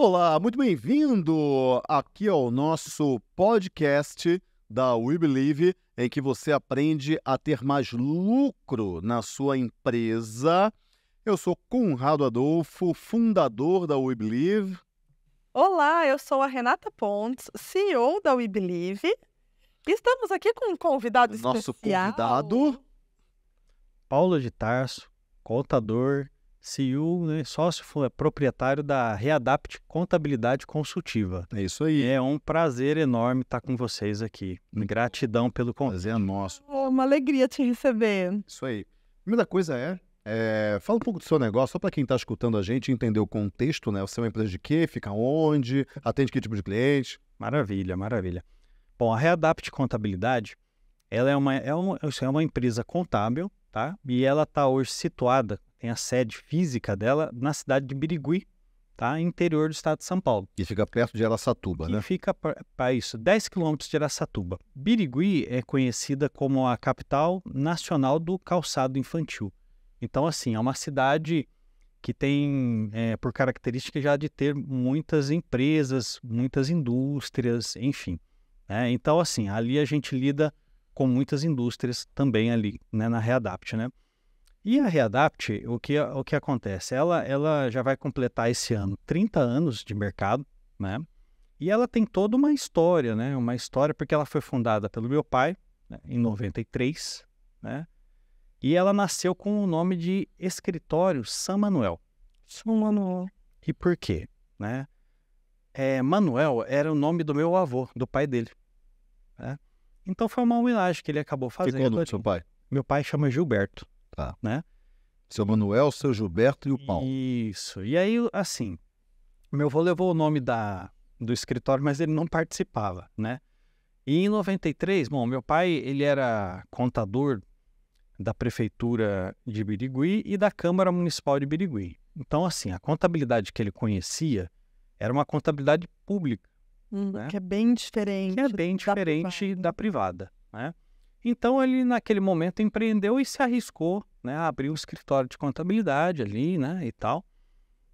Olá, muito bem-vindo aqui ao nosso podcast da We Believe, em que você aprende a ter mais lucro na sua empresa. Eu sou Conrado Adolfo, fundador da We Believe. Olá, eu sou a Renata Pontes, CEO da We Believe. Estamos aqui com um convidado Nosso especial. Nosso convidado, Paulo de Tarso, contador CEO, né, sócio é, proprietário da Readapt Contabilidade Consultiva. É isso aí. É um prazer enorme estar com vocês aqui. Gratidão pelo convite. Prazer é nosso. Oh, uma alegria te receber. Isso aí. primeira coisa é, é, fala um pouco do seu negócio, só para quem está escutando a gente entender o contexto, né? Você é uma empresa de quê? Fica onde? Atende que tipo de cliente? Maravilha, maravilha. Bom, a Readapt Contabilidade, ela é uma, é uma, é uma empresa contábil, tá? E ela está hoje situada tem a sede física dela na cidade de Birigui, tá? interior do estado de São Paulo. E fica perto de Araçatuba, e né? fica para isso, 10 quilômetros de Araçatuba. Birigui é conhecida como a capital nacional do calçado infantil. Então, assim, é uma cidade que tem é, por característica já de ter muitas empresas, muitas indústrias, enfim. Né? Então, assim, ali a gente lida com muitas indústrias também ali né, na Readapt, né? E a Readapt, o que, o que acontece? Ela, ela já vai completar esse ano 30 anos de mercado, né? E ela tem toda uma história, né? Uma história porque ela foi fundada pelo meu pai né? em 93, né? E ela nasceu com o nome de Escritório São Manuel. São Manuel. E por quê, né? É, Manuel era o nome do meu avô, do pai dele. Né? Então foi uma homenagem que ele acabou fazendo. Que nome do seu pai? Meu pai chama Gilberto. Tá. Né? Seu Manuel, seu Gilberto e o Paulo. Isso. E aí, assim, meu avô levou o nome da, do escritório, mas ele não participava, né? E em 93, bom, meu pai, ele era contador da prefeitura de Birigui e da Câmara Municipal de Birigui. Então, assim, a contabilidade que ele conhecia era uma contabilidade pública. Hum, né? Que é bem diferente. Que é bem diferente da privada, da privada né? Então ele naquele momento empreendeu e se arriscou, né, abriu o escritório de contabilidade ali, né, e tal.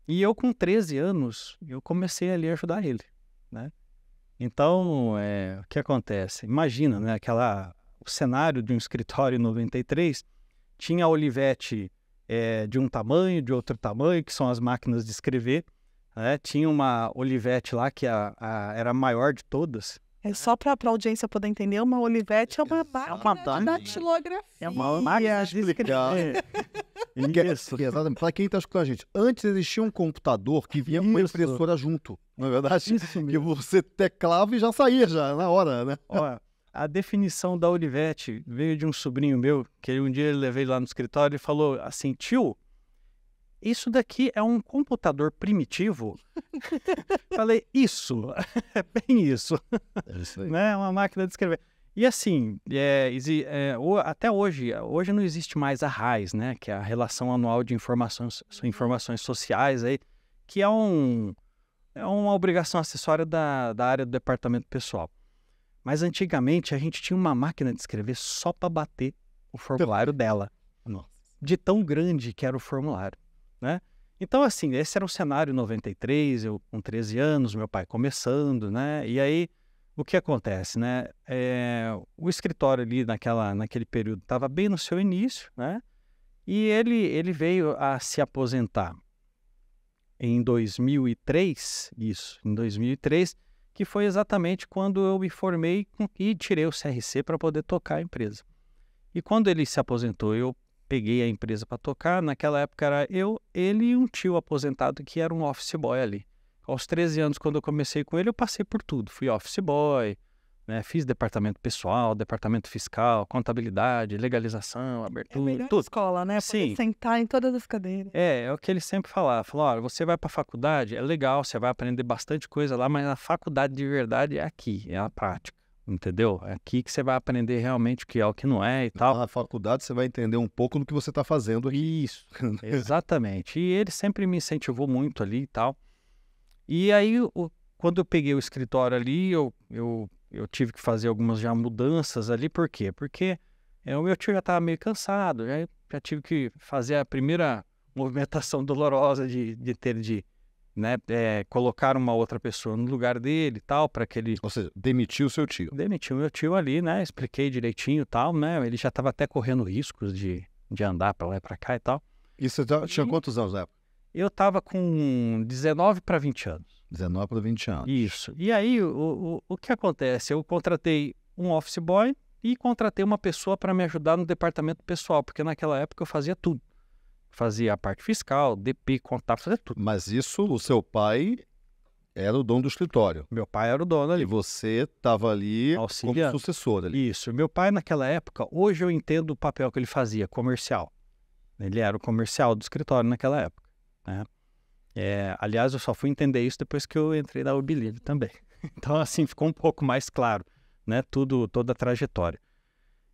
E eu com 13 anos, eu comecei ali a ajudar ele, né? Então, é, o que acontece? Imagina, né, aquela o cenário de um escritório em 93 tinha a Olivetti é, de um tamanho, de outro tamanho, que são as máquinas de escrever, né? Tinha uma Olivetti lá que é a, a, era a maior de todas, é só para a audiência poder entender, uma Olivetti é uma é máquina de datilografia. É uma máquina de explicar. É. É, isso. Exatamente. Para quem está escutando a gente, antes existia um computador que vinha com a impressora junto, não é verdade? Isso mesmo. Que você teclava e já saía já na hora, né? Olha, a definição da Olivetti veio de um sobrinho meu, que um dia ele levei lá no escritório e falou assim, tio, isso daqui é um computador primitivo. Falei, isso, é bem isso. É isso aí. né? Uma máquina de escrever. E assim, é, é, até hoje, hoje não existe mais a RAIS, né? Que é a Relação Anual de Informações, Informações Sociais, aí, que é, um, é uma obrigação acessória da, da área do departamento pessoal. Mas antigamente a gente tinha uma máquina de escrever só para bater o formulário dela. Nossa. De tão grande que era o formulário né? Então, assim, esse era um cenário em 93, eu com 13 anos, meu pai começando, né? E aí, o que acontece, né? É, o escritório ali naquela, naquele período estava bem no seu início, né? E ele, ele veio a se aposentar em 2003, isso, em 2003, que foi exatamente quando eu me formei e tirei o CRC para poder tocar a empresa. E quando ele se aposentou, eu peguei a empresa para tocar. Naquela época era eu, ele e um tio aposentado que era um office boy ali. Aos 13 anos, quando eu comecei com ele, eu passei por tudo. Fui office boy, né? Fiz departamento pessoal, departamento fiscal, contabilidade, legalização, é abertura, é tudo. escola, né? Poder Sim. sentar em todas as cadeiras. É, é o que ele sempre falava. Falou, olha, você vai para a faculdade, é legal, você vai aprender bastante coisa lá, mas a faculdade de verdade é aqui, é a prática entendeu? É aqui que você vai aprender realmente o que é, o que não é e tal. Na faculdade você vai entender um pouco do que você está fazendo. Aqui. Isso, exatamente. E ele sempre me incentivou muito ali e tal. E aí, o, quando eu peguei o escritório ali, eu, eu, eu tive que fazer algumas já mudanças ali. Por quê? Porque é, o meu tio já estava meio cansado, já, já tive que fazer a primeira movimentação dolorosa de, de ter de né, é, colocar uma outra pessoa no lugar dele e tal, para que ele... Ou seja, demitiu seu tio. Demitiu meu tio ali, né, expliquei direitinho e tal, né, ele já estava até correndo riscos de, de andar para lá e para cá e tal. E você tinha e... quantos anos na época? Eu estava com 19 para 20 anos. 19 para 20 anos. Isso. E aí, o, o, o que acontece? Eu contratei um office boy e contratei uma pessoa para me ajudar no departamento pessoal, porque naquela época eu fazia tudo fazia a parte fiscal, DP, contábil, fazia tudo. Mas isso, o seu pai era o dono do escritório. Meu pai era o dono ali. E você estava ali Auxiliando. como sucessor ali. Isso. Meu pai, naquela época, hoje eu entendo o papel que ele fazia, comercial. Ele era o comercial do escritório naquela época. Né? É, aliás, eu só fui entender isso depois que eu entrei na Ubilive também. Então, assim, ficou um pouco mais claro, né? Tudo, toda a trajetória.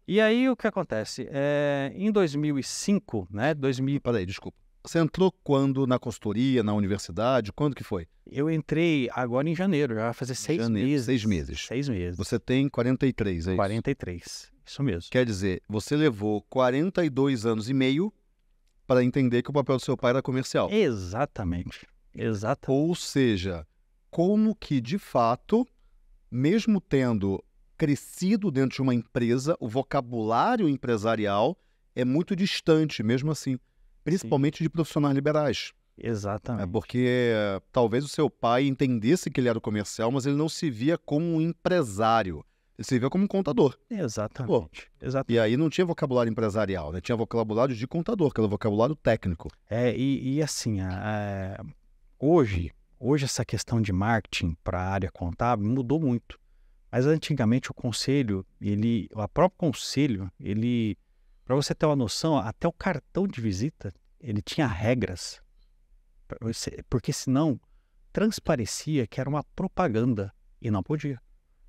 E aí o que acontece? É, em 2005, né? 2000... Peraí, desculpa. Você entrou quando na consultoria, na universidade? Quando que foi? Eu entrei agora em janeiro, já vai fazer seis janeiro, meses. Seis meses. Seis meses. Você tem 43, é 43, isso? 43, isso mesmo. Quer dizer, você levou 42 anos e meio para entender que o papel do seu pai era comercial. Exatamente, exatamente. Ou seja, como que de fato, mesmo tendo crescido dentro de uma empresa, o vocabulário empresarial é muito distante, mesmo assim, principalmente Sim. de profissionais liberais. É Exatamente. É porque talvez o seu pai entendesse que ele era comercial, mas ele não se via como um empresário. Ele se via como um contador. Exatamente. Exatamente. E aí não tinha vocabulário empresarial, né? Tinha vocabulário de contador, que era vocabulário técnico. É, e, e assim, a, a, hoje, hoje essa questão de marketing para a área contábil mudou muito. Mas antigamente o conselho, ele, o próprio conselho, ele, para você ter uma noção, até o cartão de visita, ele tinha regras. Porque senão transparecia que era uma propaganda e não podia.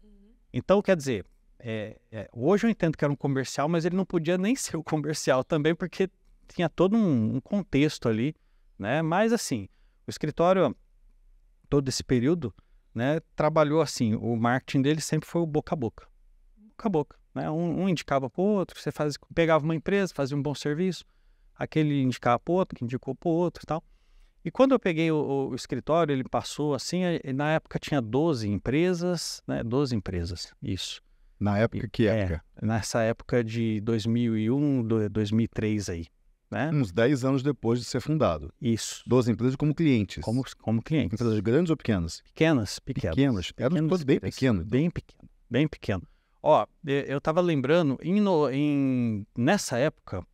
Uhum. Então, quer dizer, é, é, hoje eu entendo que era um comercial, mas ele não podia nem ser o comercial também, porque tinha todo um, um contexto ali, né? Mas assim, o escritório, todo esse período, né, trabalhou assim. O marketing dele sempre foi o boca a boca. Boca a boca. Né? Um, um indicava para o outro, você faz, pegava uma empresa, fazia um bom serviço, aquele indicava para o outro, que indicou para o outro e tal. E quando eu peguei o, o, escritório, ele passou assim, na época tinha 12 empresas, né? 12 empresas, isso. Na época, que é, época? É, nessa época de 2001, 2003 aí. Né? Uns 10 anos depois de ser fundado. Isso. 12 empresas como clientes. Como, como clientes. Empresas grandes ou pequenas? Pequenas, pequenas. Pequenas. Era um bem pequeno. Então. Bem pequeno, bem pequeno. Ó, eu estava lembrando, em, em, nessa época,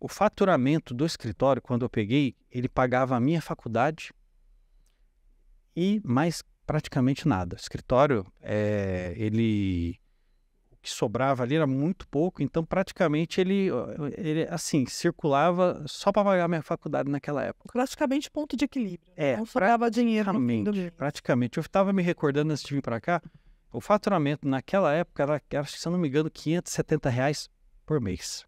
o faturamento do escritório, quando eu peguei, ele pagava a minha faculdade e mais praticamente nada. O escritório, é, ele que sobrava ali era muito pouco, então praticamente ele, ele assim, circulava só para pagar minha faculdade naquela época. Praticamente ponto de equilíbrio. Né? É, não sobrava dinheiro. Praticamente, praticamente. Eu estava me recordando antes de vir para cá, o faturamento naquela época era, era, se eu não me engano, 570 reais por mês.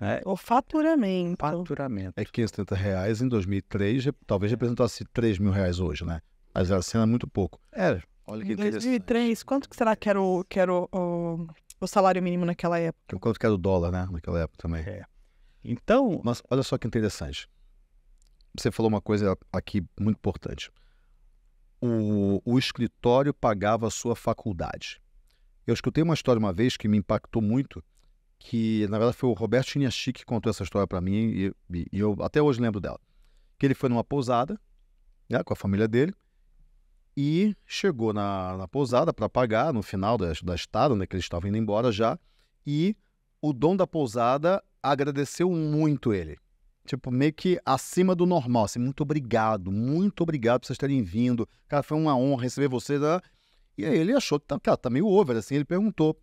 É. O faturamento. Faturamento. É 570 reais em 2003, talvez representasse 3 mil reais hoje, né? Mas era assim, era muito pouco. Era. Olha que 2003, quanto que será que era o, que era o, o, o salário mínimo naquela época? Então, quanto que era o dólar, né? Naquela época também. É. Então... Mas olha só que interessante. Você falou uma coisa aqui muito importante. O, o escritório pagava a sua faculdade. Eu escutei uma história uma vez que me impactou muito, que na verdade foi o Roberto Chiniachi que contou essa história para mim e, e, eu até hoje lembro dela. Que ele foi numa pousada né, com a família dele e chegou na, na pousada para pagar no final da, da estada, né, que eles estavam indo embora já, e o dono da pousada agradeceu muito ele. Tipo, meio que acima do normal, assim, muito obrigado, muito obrigado por vocês terem vindo. Cara, foi uma honra receber vocês. Né? E aí ele achou, tá, cara, ah, tá meio over, assim, ele perguntou,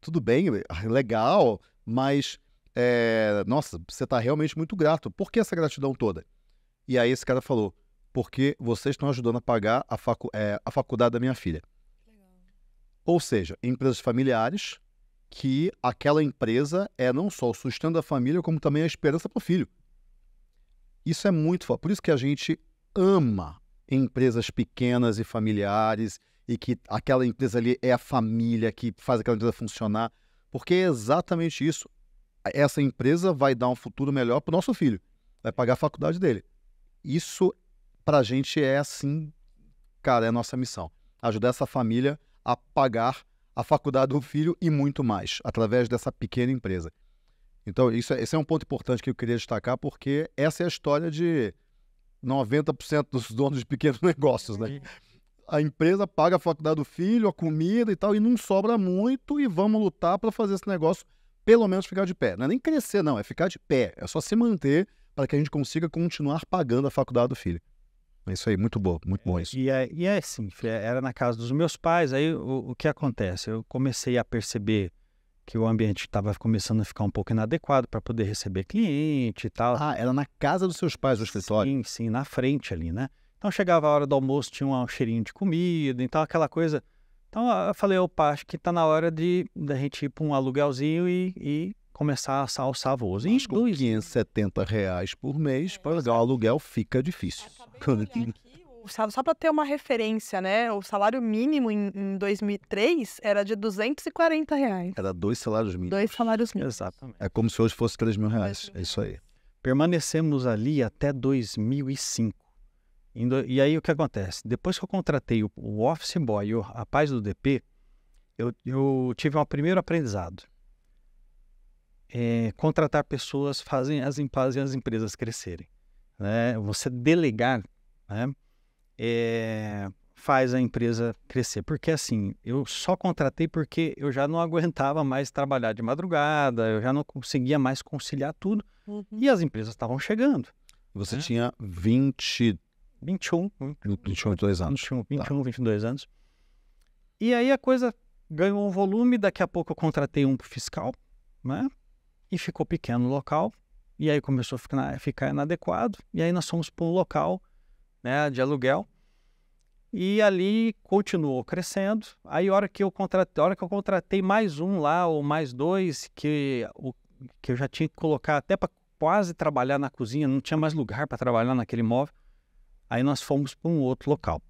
tudo bem, ah, legal, mas, é, nossa, você tá realmente muito grato. Por que essa gratidão toda? E aí esse cara falou, porque vocês estão ajudando a pagar a, facu é, a faculdade da minha filha. Legal. Ou seja, empresas familiares que aquela empresa é não só o sustento da família, como também a esperança para o filho. Isso é muito forte. Por isso que a gente ama empresas pequenas e familiares e que aquela empresa ali é a família que faz aquela empresa funcionar, porque é exatamente isso. Essa empresa vai dar um futuro melhor para o nosso filho, vai pagar a faculdade dele. Isso para a gente é assim, cara, é nossa missão. Ajudar essa família a pagar a faculdade do filho e muito mais, através dessa pequena empresa. Então, isso é, esse é um ponto importante que eu queria destacar, porque essa é a história de 90% dos donos de pequenos negócios, né? A empresa paga a faculdade do filho, a comida e tal, e não sobra muito, e vamos lutar para fazer esse negócio pelo menos ficar de pé. Não é nem crescer, não, é ficar de pé. É só se manter para que a gente consiga continuar pagando a faculdade do filho. É isso aí, muito bom, muito bom é, isso. E, é, e é assim, era na casa dos meus pais, aí o, o que acontece? Eu comecei a perceber que o ambiente estava começando a ficar um pouco inadequado para poder receber cliente e tal. Ah, era na casa dos seus pais o escritório? Sim, sim, na frente ali, né? Então chegava a hora do almoço, tinha um cheirinho de comida, então aquela coisa. Então eu falei, opa, acho que está na hora de da gente ir para um aluguelzinho e, e começar a alçar a voos. E com 570 reais por mês, é, pagar o aluguel fica difícil. É, só para ter uma referência, né? O salário mínimo em, em 2003 era de 240 reais. Era dois salários mínimos. Dois salários mínimos. Exatamente. É como se hoje fosse 3 mil reais. É isso aí. Permanecemos ali até 2005. E aí o que acontece? Depois que eu contratei o office boy e o rapaz do DP, eu, eu tive um primeiro aprendizado é, contratar pessoas fazem as, as empresas crescerem. Né? Você delegar né? é, faz a empresa crescer. Porque assim, eu só contratei porque eu já não aguentava mais trabalhar de madrugada, eu já não conseguia mais conciliar tudo. Uhum. E as empresas estavam chegando. Você né? tinha 20... 21, 21, 22 anos. 21 tá. 22 anos. E aí a coisa ganhou um volume, daqui a pouco eu contratei um fiscal, né? e ficou pequeno o local. E aí começou a ficar, ficar inadequado. E aí nós fomos para um local né, de aluguel. E ali continuou crescendo. Aí hora que eu contratei, hora que eu contratei mais um lá ou mais dois que o que eu já tinha que colocar até para quase trabalhar na cozinha, não tinha mais lugar para trabalhar naquele imóvel. Aí nós fomos para um outro local,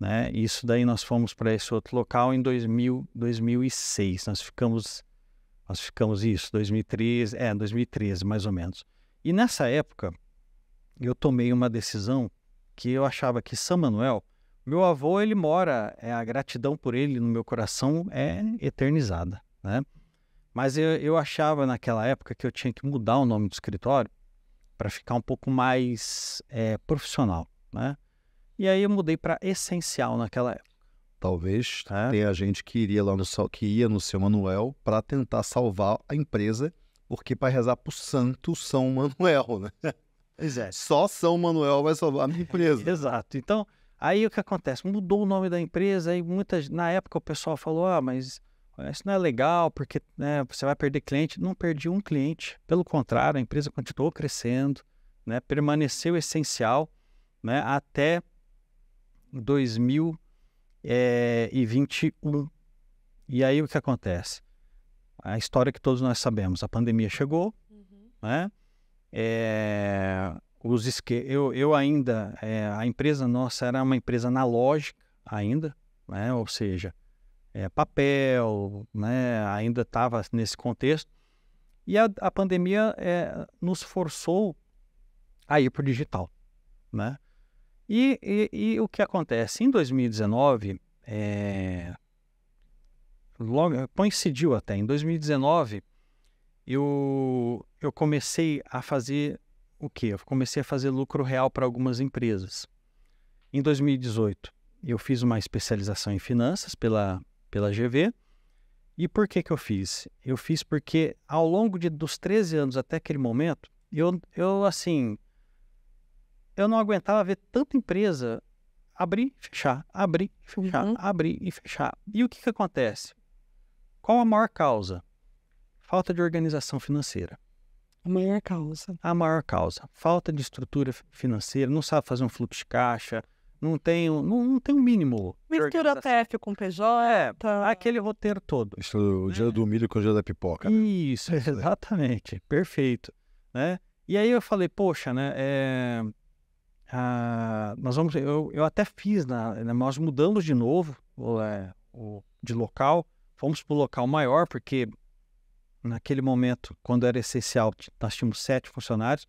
né? Isso daí nós fomos para esse outro local em 2000, 2006. Nós ficamos nós ficamos isso, 2013, é, 2013 mais ou menos. E nessa época, eu tomei uma decisão que eu achava que São Manuel, meu avô, ele mora, é, a gratidão por ele no meu coração é eternizada, né? Mas eu, eu achava naquela época que eu tinha que mudar o nome do escritório para ficar um pouco mais é, profissional, né? E aí eu mudei para essencial naquela época. Talvez é. tenha gente que iria lá no que ia no seu Manuel para tentar salvar a empresa, porque para rezar para o santo São Manuel, né? Exato. É. Só São Manuel vai salvar a minha empresa. Exato. Então, aí o que acontece? Mudou o nome da empresa e muitas na época o pessoal falou: "Ah, mas isso não é legal, porque né, você vai perder cliente". Não perdi um cliente. Pelo contrário, a empresa continuou crescendo, né? Permaneceu essencial, né? Até 2000 é, e 21. E aí o que acontece? A história que todos nós sabemos, a pandemia chegou, uhum. né? É, os esque... eu, eu ainda, é, a empresa nossa era uma empresa analógica ainda, né? ou seja, é, papel, né? ainda estava nesse contexto. E a, a pandemia nos forçou a ir para o digital. Né? E, e, e o que acontece? Em 2019, é, eh, logo, coincidiu até, em 2019, eu, eu comecei a fazer o quê? Eu comecei a fazer lucro real para algumas empresas. Em 2018, eu fiz uma especialização em finanças pela, pela GV. E por que, que eu fiz? Eu fiz porque ao longo de, dos 13 anos até aquele momento, eu, eu assim, eu não aguentava ver tanta empresa abrir, fechar, abrir, fechar, uhum. abrir e fechar. E o que, que acontece? Qual a maior causa? Falta de organização financeira. A maior causa. A maior causa. Falta de estrutura financeira, não sabe fazer um fluxo de caixa, não tem, não, não tem um mínimo. Mistura TF com PJ. É, tá... aquele roteiro todo. Isso, o né? dia do milho com o dia da pipoca. Né? Isso, exatamente. Perfeito. Né? E aí eu falei, poxa, né? É... Ah, nós vamos, eu, eu até fiz, na, né, nós mudamos de novo o, é, o de local, fomos para o local maior, porque naquele momento, quando era essencial, nós tínhamos sete funcionários,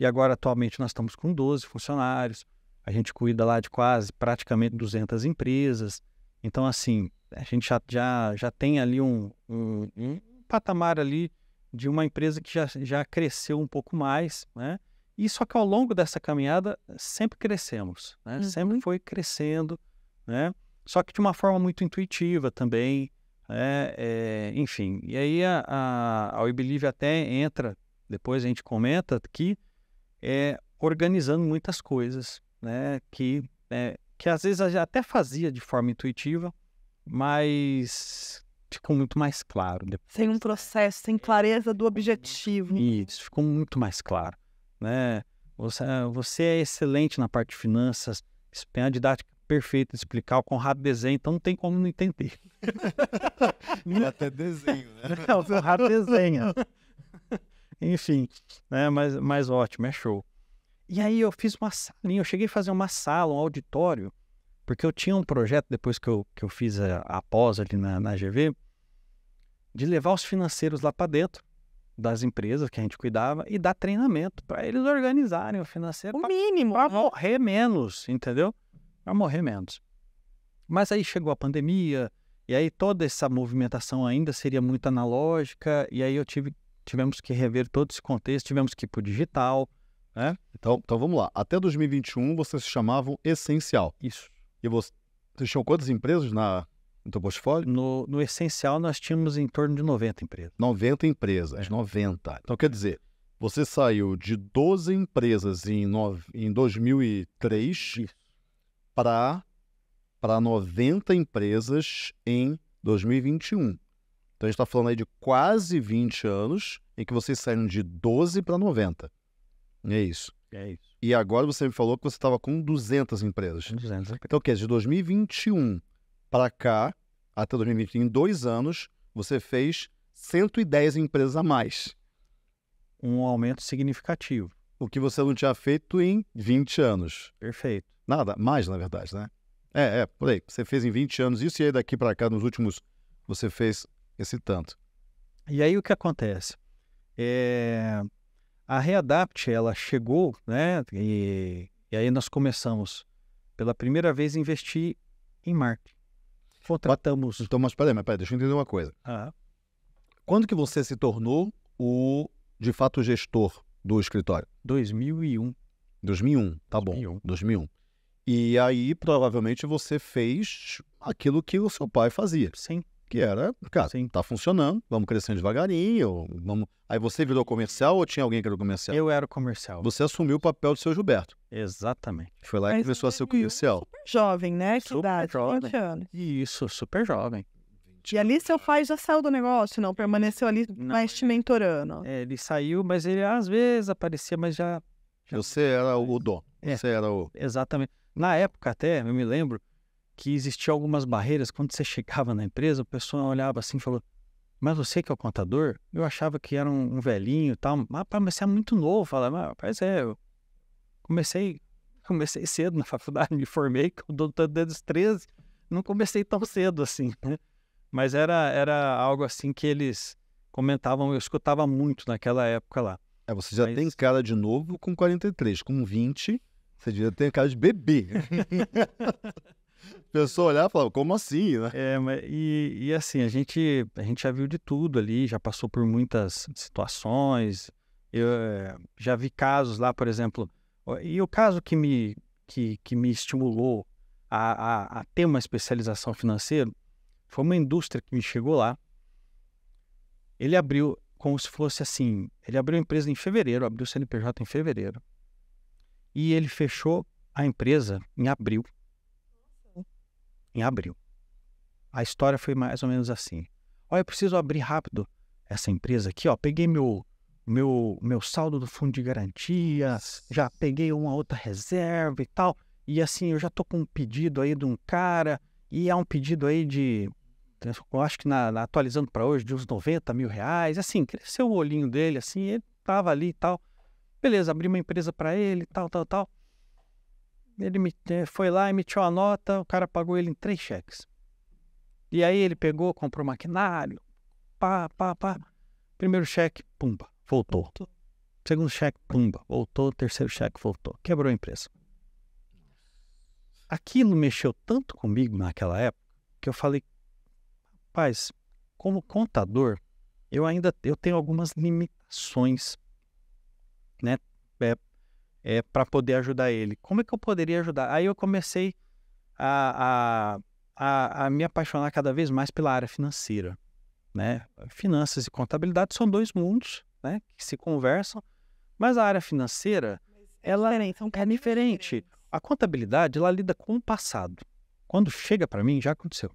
e agora atualmente nós estamos com 12 funcionários, a gente cuida lá de quase, praticamente 200 empresas, então assim, a gente já, já, já tem ali um, um, um patamar ali de uma empresa que já, já cresceu um pouco mais, né? E só que ao longo dessa caminhada sempre crescemos, né? Uhum. Sempre foi crescendo, né? Só que de uma forma muito intuitiva também, né? É, enfim. E aí a, a, a até entra, depois a gente comenta que é organizando muitas coisas, né? Que, é, que às vezes até fazia de forma intuitiva, mas ficou muito mais claro. Depois. Sem um processo, sem clareza do objetivo. Isso, ficou muito mais claro né? Você, você é excelente na parte de finanças, tem a didática perfeita de explicar, o Conrado desenha, então não tem como não entender. Até desenho, né? Não, o Conrado desenha. Enfim, né? Mas, mas ótimo, é show. E aí eu fiz uma salinha, eu cheguei a fazer uma sala, um auditório, porque eu tinha um projeto, depois que eu, que eu fiz a, a pós ali na, na GV, de levar os financeiros lá para dentro das empresas que a gente cuidava e dar treinamento para eles organizarem o financeiro. O pra, mínimo. Para né? morrer menos, entendeu? Para morrer menos. Mas aí chegou a pandemia, e aí toda essa movimentação ainda seria muito analógica, e aí eu tive, tivemos que rever todo esse contexto, tivemos que ir para o digital. Né? Então, então vamos lá. Até 2021 vocês se chamavam Essencial. Isso. E você, vocês tinham quantas empresas na, do Bosfólio? No, no, essencial, nós tínhamos em torno de 90 empresas. 90 empresas, é. 90. Então, quer dizer, você saiu de 12 empresas em, no, em 2003 para 90 empresas em 2021. Então a gente está falando aí de quase 20 anos em que vocês saíram de 12 para 90. É isso. É isso. E agora você me falou que você estava com 200 empresas. 200. Então, quer dizer, De 2021 para cá, até 2020, em dois anos, você fez 110 empresas a mais. Um aumento significativo. O que você não tinha feito em 20 anos. Perfeito. Nada, mais na verdade, né? É, é, por aí. Você fez em 20 anos isso e aí daqui para cá, nos últimos, você fez esse tanto. E aí o que acontece? É... A Readapt, ela chegou, né? E... e aí nós começamos, pela primeira vez, a investir em marketing. Contratamos. Então, mas peraí, peraí, deixa eu entender uma coisa. Ah. Quando que você se tornou o, de fato, gestor do escritório? 2001. 2001, tá 2001. bom. 2001. E aí, provavelmente, você fez aquilo que o seu pai fazia. Sim que era, cara, Sim. tá funcionando, vamos crescendo devagarinho, vamos... Aí você virou comercial ou tinha alguém que era comercial? Eu era comercial. Você assumiu o papel do seu Gilberto. Exatamente. Foi lá que começou a ser é comercial. Super jovem, né? Que super idade, jovem. Anos. Isso, super jovem. E ali seu pai já saiu do negócio, não? Permaneceu ali não, mais te mentorando. É, ele saiu, mas ele às vezes aparecia, mas já... já... Você era o dono. É, você era o... É, exatamente. Na época até, eu me lembro, que existiam algumas barreiras. Quando você chegava na empresa, o pessoal olhava assim e falou: Mas você que é o contador? Eu achava que era um, velhinho e tal. Mas, ah, mas você é muito novo. Falava: Mas ah, é, eu comecei, comecei cedo na faculdade, me formei com o desde os 13. Não comecei tão cedo assim, né? Mas era, era algo assim que eles comentavam, eu escutava muito naquela época lá. É, você já Mas... tem cara de novo com 43, com 20, você devia ter cara de bebê. pessoa olhar e falar, como assim, né? É, mas, e, e assim, a gente, a gente já viu de tudo ali, já passou por muitas situações. Eu eh, já vi casos lá, por exemplo, e o caso que me, que, que me estimulou a, a, a ter uma especialização financeira foi uma indústria que me chegou lá. Ele abriu como se fosse assim, ele abriu a empresa em fevereiro, abriu o CNPJ em fevereiro. E ele fechou a empresa em abril em abril. A história foi mais ou menos assim. Olha, eu preciso abrir rápido essa empresa aqui, ó. Peguei meu meu meu saldo do fundo de garantia, já peguei uma outra reserva e tal. E assim, eu já tô com um pedido aí de um cara, e é um pedido aí de, eu acho que na, na atualizando para hoje, de uns 90 mil reais. Assim, cresceu o olhinho dele, assim, ele tava ali e tal. Beleza, abri uma empresa para ele, tal, tal, tal ele me, eh, foi lá, emitiu a nota, o cara pagou ele em três cheques. E aí ele pegou, comprou maquinário, pá, pá, pá. Primeiro cheque, pumba, voltou. voltou. Segundo cheque, pumba, voltou. Terceiro cheque, voltou. Quebrou a empresa. Aquilo mexeu tanto comigo naquela época que eu falei, rapaz, como contador, eu ainda eu tenho algumas limitações, né? É, é, eh, para poder ajudar ele. Como é que eu poderia ajudar? Aí eu comecei a, a, a, a me apaixonar cada vez mais pela área financeira. Né? Finanças e contabilidade são dois mundos né, que se conversam, mas a área financeira é ela diferente, é diferente. diferente. A contabilidade ela lida com o passado. Quando chega para mim, já aconteceu.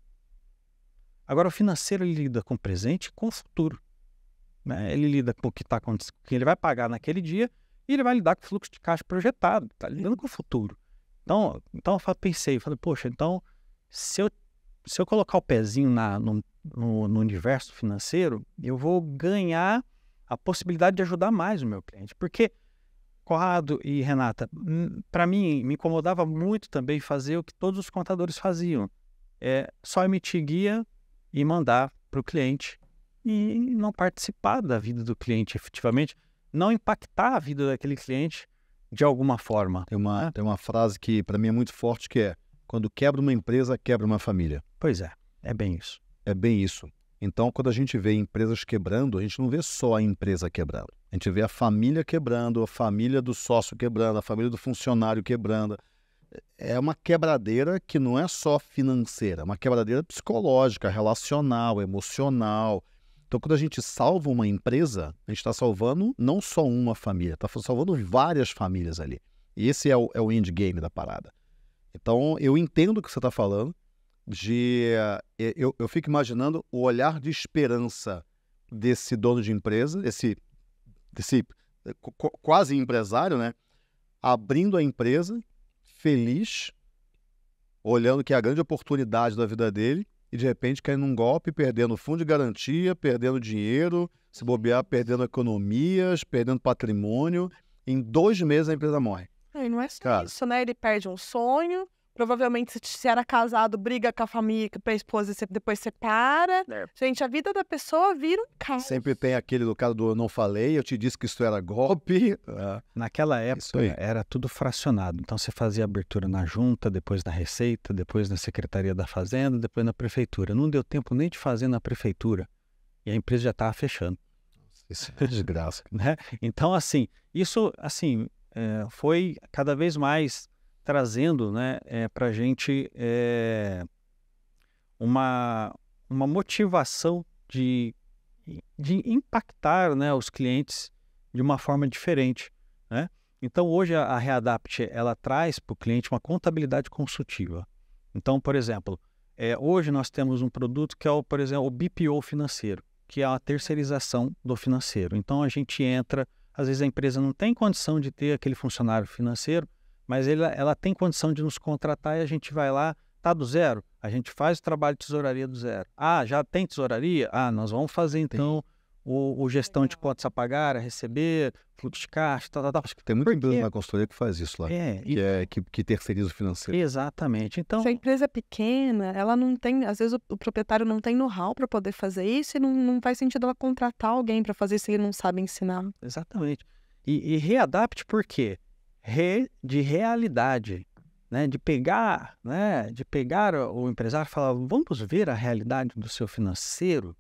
Agora, o financeiro ele lida com o presente e com o futuro. Né? Ele lida com o que, tá, com o que ele vai pagar naquele dia e ele vai lidar com o fluxo de caixa projetado, está lidando com o futuro. Então, então eu pensei, eu falei, poxa, então se eu, se eu colocar o pezinho na, no, no, no universo financeiro, eu vou ganhar a possibilidade de ajudar mais o meu cliente. Porque, Corrado e Renata, hum, para mim, me incomodava muito também fazer o que todos os contadores faziam. É só emitir guia e mandar para o cliente e não participar da vida do cliente efetivamente não impactar a vida daquele cliente de alguma forma. Tem uma, né? tem uma frase que para mim é muito forte que é: quando quebra uma empresa, quebra uma família. Pois é, é bem isso. É bem isso. Então, quando a gente vê empresas quebrando, a gente não vê só a empresa quebrando. A gente vê a família quebrando, a família do sócio quebrando, a família do funcionário quebrando. É, é uma quebradeira que não é só financeira, é uma quebradeira psicológica, relacional, emocional, então, quando a gente salva uma empresa, a gente está salvando não só uma família, está salvando várias famílias ali. E esse é o, é o endgame da parada. Então, eu entendo o que você está falando, de. Eh, eu, eu fico imaginando o olhar de esperança desse dono de empresa, esse, desse eh, quase empresário, né? Abrindo a empresa, feliz, olhando que é a grande oportunidade da vida dele e de repente caindo num golpe, perdendo fundo de garantia, perdendo dinheiro, se bobear, perdendo economias, perdendo patrimônio. Em dois meses a empresa morre. É, e não é só Cara. isso, né? Ele perde um sonho, Provavelmente, se era casado, briga com a família, com a esposa, e depois separa. É. Gente, a vida da pessoa vira um caos. Sempre tem aquele do caso do eu não falei, eu te disse que isso era golpe. Ah, Naquela época, era tudo fracionado. Então, você fazia abertura na junta, depois na Receita, depois na Secretaria da Fazenda, depois na Prefeitura. Não deu tempo nem de fazer na Prefeitura. E a empresa já estava fechando. Isso é desgraça. né? Então, assim, isso, assim, eh, foi cada vez mais trazendo né, é, eh, para a gente é, uma, uma motivação de, de impactar né, os clientes de uma forma diferente. Né? Então, hoje a, a Readapt ela traz para o cliente uma contabilidade consultiva. Então, por exemplo, é, hoje nós temos um produto que é, o, por exemplo, o BPO financeiro, que é a terceirização do financeiro. Então, a gente entra, às vezes a empresa não tem condição de ter aquele funcionário financeiro, mas ele, ela tem condição de nos contratar e a gente vai lá, tá do zero, a gente faz o trabalho de tesouraria do zero. Ah, já tem tesouraria? Ah, nós vamos fazer então o, o, gestão de contas a pagar, a receber, fluxo de caixa, tal, tá, tal, tá, tal. Tá. Acho que tem muita Porque... empresa na consultoria que faz isso lá. É, que, e... é, que, que terceiriza o financeiro. Exatamente. Então... Se a empresa é pequena, ela não tem, às vezes o, o proprietário não tem know-how para poder fazer isso e não, não faz sentido ela contratar alguém para fazer isso se ele não sabe ensinar. Exatamente. E, e readapte por quê? re, de realidade, né? de pegar, né? de pegar o empresário e falar, vamos ver a realidade do seu financeiro,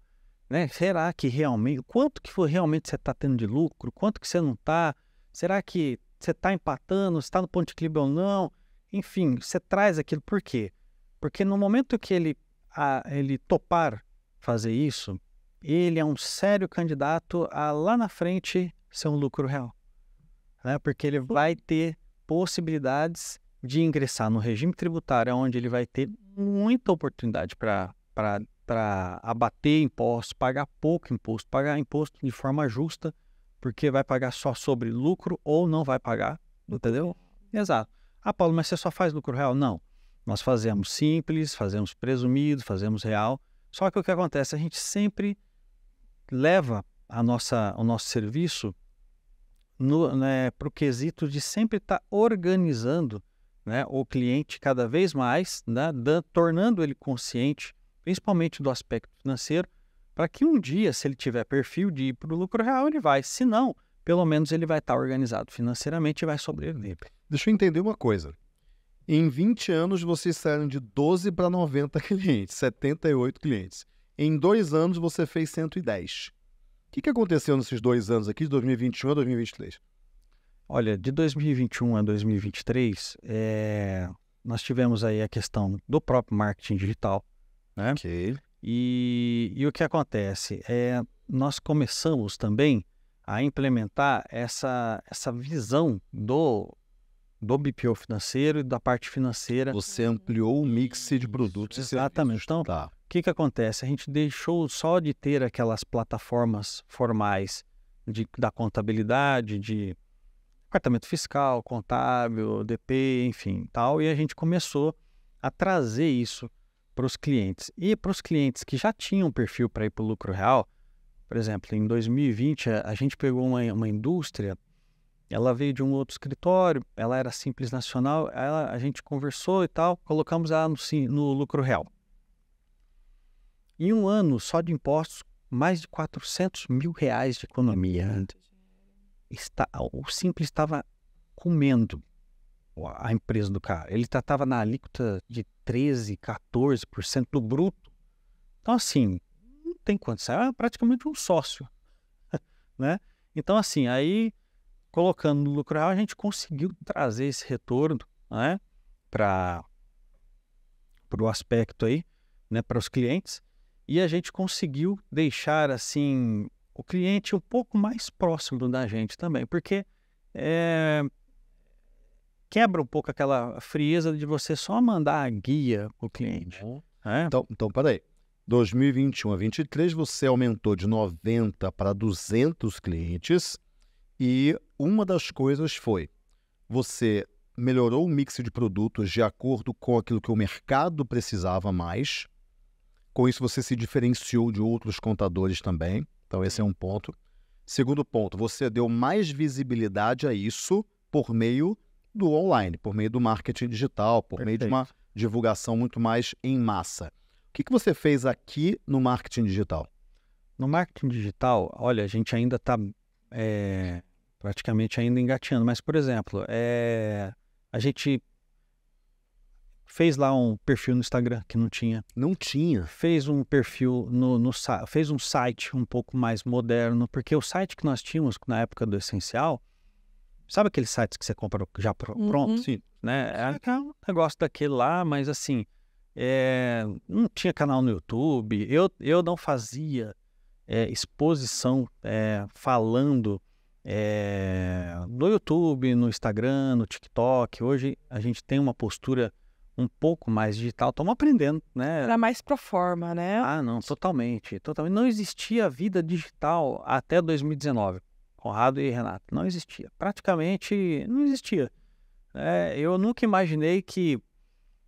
né? Será que realmente, quanto que foi realmente você está tendo de lucro, quanto que você não está? Será que você está empatando, está no ponto de equilíbrio ou não? Enfim, você traz aquilo por quê? Porque no momento que ele, a, ele topar fazer isso, ele é um sério candidato a lá na frente ser um lucro real né? porque ele vai ter possibilidades de ingressar no regime tributário, onde ele vai ter muita oportunidade para abater impostos, pagar pouco imposto, pagar imposto de forma justa, porque vai pagar só sobre lucro ou não vai pagar, entendeu? Exato. Ah, Paulo, mas você só faz lucro real? Não. Nós fazemos simples, fazemos presumido, fazemos real. Só que o que acontece? A gente sempre leva a nossa, o nosso serviço né, para o quesito de sempre estar tá organizando né, o cliente cada vez mais, né, da, tornando ele consciente, principalmente do aspecto financeiro, para que um dia, se ele tiver perfil de ir para o lucro real, ele vai. Se não, pelo menos ele vai estar tá organizado financeiramente e vai sobreviver. Deixa eu entender uma coisa. Em 20 anos, vocês saíram de 12 para 90 clientes, 78 clientes. Em dois anos, você fez 110 que, que aconteceu nesses dois anos aqui, de 2021 a 2023? Olha, de 2021 a 2023, é... Eh, nós tivemos aí a questão do próprio marketing digital. Né? Ok. E, e o que acontece? É, nós começamos também a implementar essa, essa visão do, do BPO financeiro e da parte financeira. Você ampliou o mix de produtos. Exatamente. Então, tá que, que acontece? A gente deixou só de ter aquelas plataformas formais de, da contabilidade, de departamento fiscal, contábil, DP, enfim, tal, e a gente começou a trazer isso para os clientes. E para os clientes que já tinham perfil para ir para o lucro real, por exemplo, em 2020 a, gente pegou uma, uma indústria, ela veio de um outro escritório, ela era simples nacional, ela, a gente conversou e tal, colocamos ela no, no lucro real. Em um ano só de impostos, mais de 400 mil reais de economia. Está, o Simples estava comendo a empresa do cara. Ele estava na alíquota de 13%, 14% do bruto. Então, assim, não tem quanto É praticamente um sócio. né? Então, assim, aí, colocando no lucro real, a gente conseguiu trazer esse retorno né, para o aspecto aí, né, para os clientes e a gente conseguiu deixar assim o cliente um pouco mais próximo da gente também, porque é, quebra um pouco aquela frieza de você só mandar a guia para o cliente. É? Então, então, peraí. 2021 a 23 você aumentou de 90 para 200 clientes e uma das coisas foi você melhorou o mix de produtos de acordo com aquilo que o mercado precisava mais, com isso, você se diferenciou de outros contadores também. Então, esse é um ponto. Segundo ponto, você deu mais visibilidade a isso por meio do online, por meio do marketing digital, por Perfeito. meio de uma divulgação muito mais em massa. O que, que você fez aqui no marketing digital? No marketing digital, olha, a gente ainda está é, eh, praticamente ainda engatinhando, mas, por exemplo, é, a gente Fez lá um perfil no Instagram que não tinha. Não tinha. Fez um perfil no, no fez um site um pouco mais moderno, porque o site que nós tínhamos na época do essencial, sabe aqueles sites que você compra já uhum. pronto, uhum. sim, né? é um negócio daquele lá, mas assim, é, não tinha canal no YouTube. Eu, eu não fazia é, exposição é, falando é, no YouTube, no Instagram, no TikTok. Hoje a gente tem uma postura um pouco mais digital, estamos aprendendo, né? Era mais pro forma, né? Ah, não, totalmente, totalmente. Não existia vida digital até 2019, Conrado e Renato, não existia. Praticamente não existia. É, eu nunca imaginei que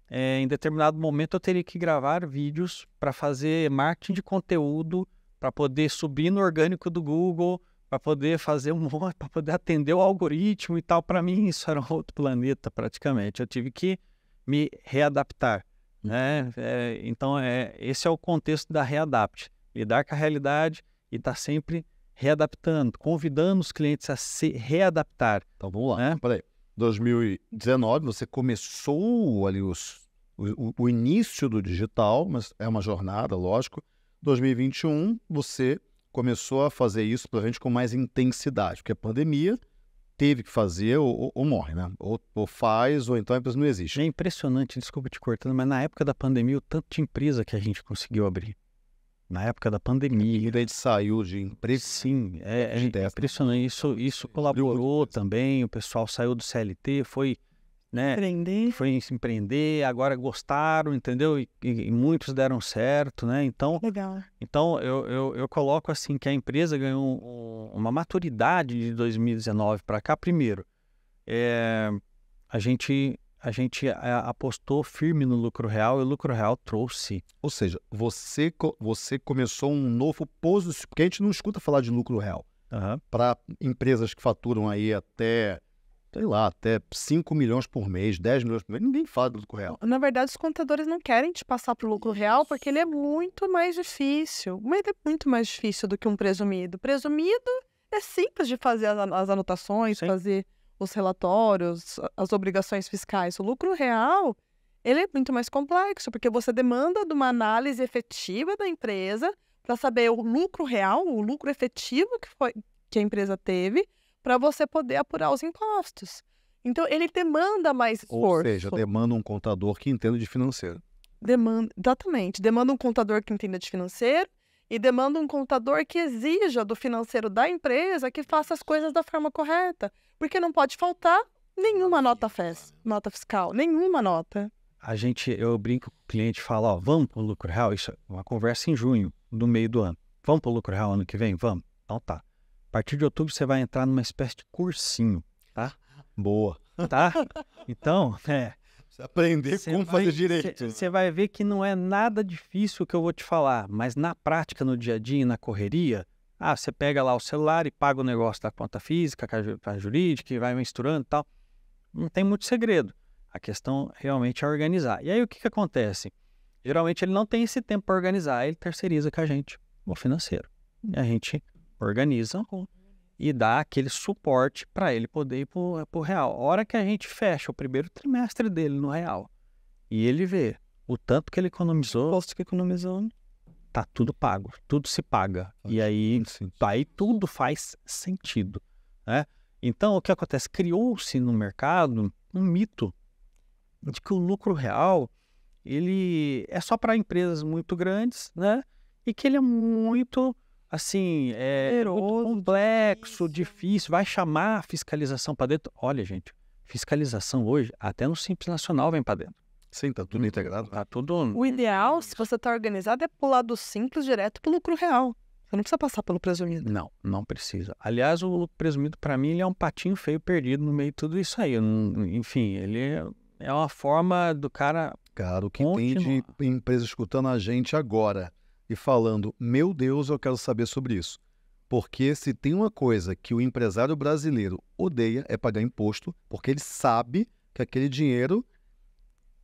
é, em determinado momento eu teria que gravar vídeos para fazer marketing de conteúdo, para poder subir no orgânico do Google, para poder fazer um monte, para poder atender o algoritmo e tal. Para mim isso era um outro planeta praticamente. Eu tive que me readaptar. Hum. Né? É, então, é, esse é o contexto da Readapt. Lidar com a realidade e estar tá sempre readaptando, convidando os clientes a se readaptar. Então, vamos lá. Né? Peraí. 2019, você começou ali os, o, o início do digital, mas é uma jornada, lógico. 2021, você começou a fazer isso, gente com mais intensidade, porque a é pandemia teve que fazer ou, ou morre, né? Ou, ou, faz, ou então a empresa não existe. É impressionante, desculpa te cortando, mas na época da pandemia, o tanto de empresa que a gente conseguiu abrir. Na época da pandemia. E daí saiu de empresa. Sim, é, é impressionante. Isso, isso colaborou também, o pessoal saiu do CLT, foi né? Empreender. Foi se empreender, agora gostaram, entendeu? E, e, muitos deram certo, né? Então, Legal. então eu, eu, eu coloco assim que a empresa ganhou uma maturidade de 2019 para cá. Primeiro, é, a gente a gente eh, apostou firme no lucro real e o lucro real trouxe. Ou seja, você, você começou um novo posicionamento, porque a gente não escuta falar de lucro real. Uhum. Para empresas que faturam aí até sei lá, até 5 milhões por mês, 10 milhões por mês, ninguém fala do lucro real. Na verdade, os contadores não querem te passar para o lucro real porque ele é muito mais difícil. Mas é muito mais difícil do que um presumido. Presumido é simples de fazer as anotações, Sim. fazer os relatórios, as obrigações fiscais. O lucro real, ele é muito mais complexo, porque você demanda de uma análise efetiva da empresa para saber o lucro real, o lucro efetivo que, foi, que a empresa teve, para você poder apurar os impostos. Então, ele demanda mais esforço. Ou seja, demanda um contador que entenda de financeiro. Demanda, exatamente. Demanda um contador que entenda de financeiro e demanda um contador que exija do financeiro da empresa que faça as coisas da forma correta. Porque não pode faltar nenhuma nota, fes, nota fiscal, nenhuma nota. A gente, eu brinco com o cliente e falo, ó, vamos para o lucro real, isso é uma conversa em junho, no meio do ano. Vamos para o lucro real ano que vem? Vamos. Então tá partir de outubro você vai entrar numa espécie de cursinho, tá? Boa. Tá? Então, é. Você aprender como vai, fazer direito. Você né? vai ver que não é nada difícil o que eu vou te falar, mas na prática, no dia a dia, na correria, ah, você pega lá o celular e paga o negócio da conta física, com a jurídica, e vai misturando e tal. Não tem muito segredo. A questão realmente é organizar. E aí o que, que acontece? Geralmente ele não tem esse tempo para organizar, ele terceiriza com a gente, o financeiro. E a gente organizam e dá aquele suporte para ele poder ir para o real. A hora que a gente fecha o primeiro trimestre dele no real e ele vê o tanto que ele economizou, o que economizou, tá tudo pago, tudo se paga. e aí, aí tudo faz sentido, né? Então, o que acontece? Criou-se no mercado um mito de que o lucro real ele é só para empresas muito grandes, né? E que ele é muito assim, é, complexo, difícil, vai chamar a fiscalização para dentro. Olha, gente, fiscalização hoje, até no Simples Nacional vem para dentro. Sim, tá tudo integrado. Tá tudo. O ideal, se você tá organizado, é pular do simples direto pro lucro real. Você não precisa passar pelo presumido. Não, não precisa. Aliás, o lucro presumido, para mim, ele é um patinho feio perdido no meio de tudo isso aí. Não, enfim, ele é, é uma forma do cara. Cara, o que continuar. tem de empresa escutando a gente agora? e falando: Meu Deus, eu quero saber sobre isso. Porque se tem uma coisa que o empresário brasileiro odeia é pagar imposto, porque ele sabe que aquele dinheiro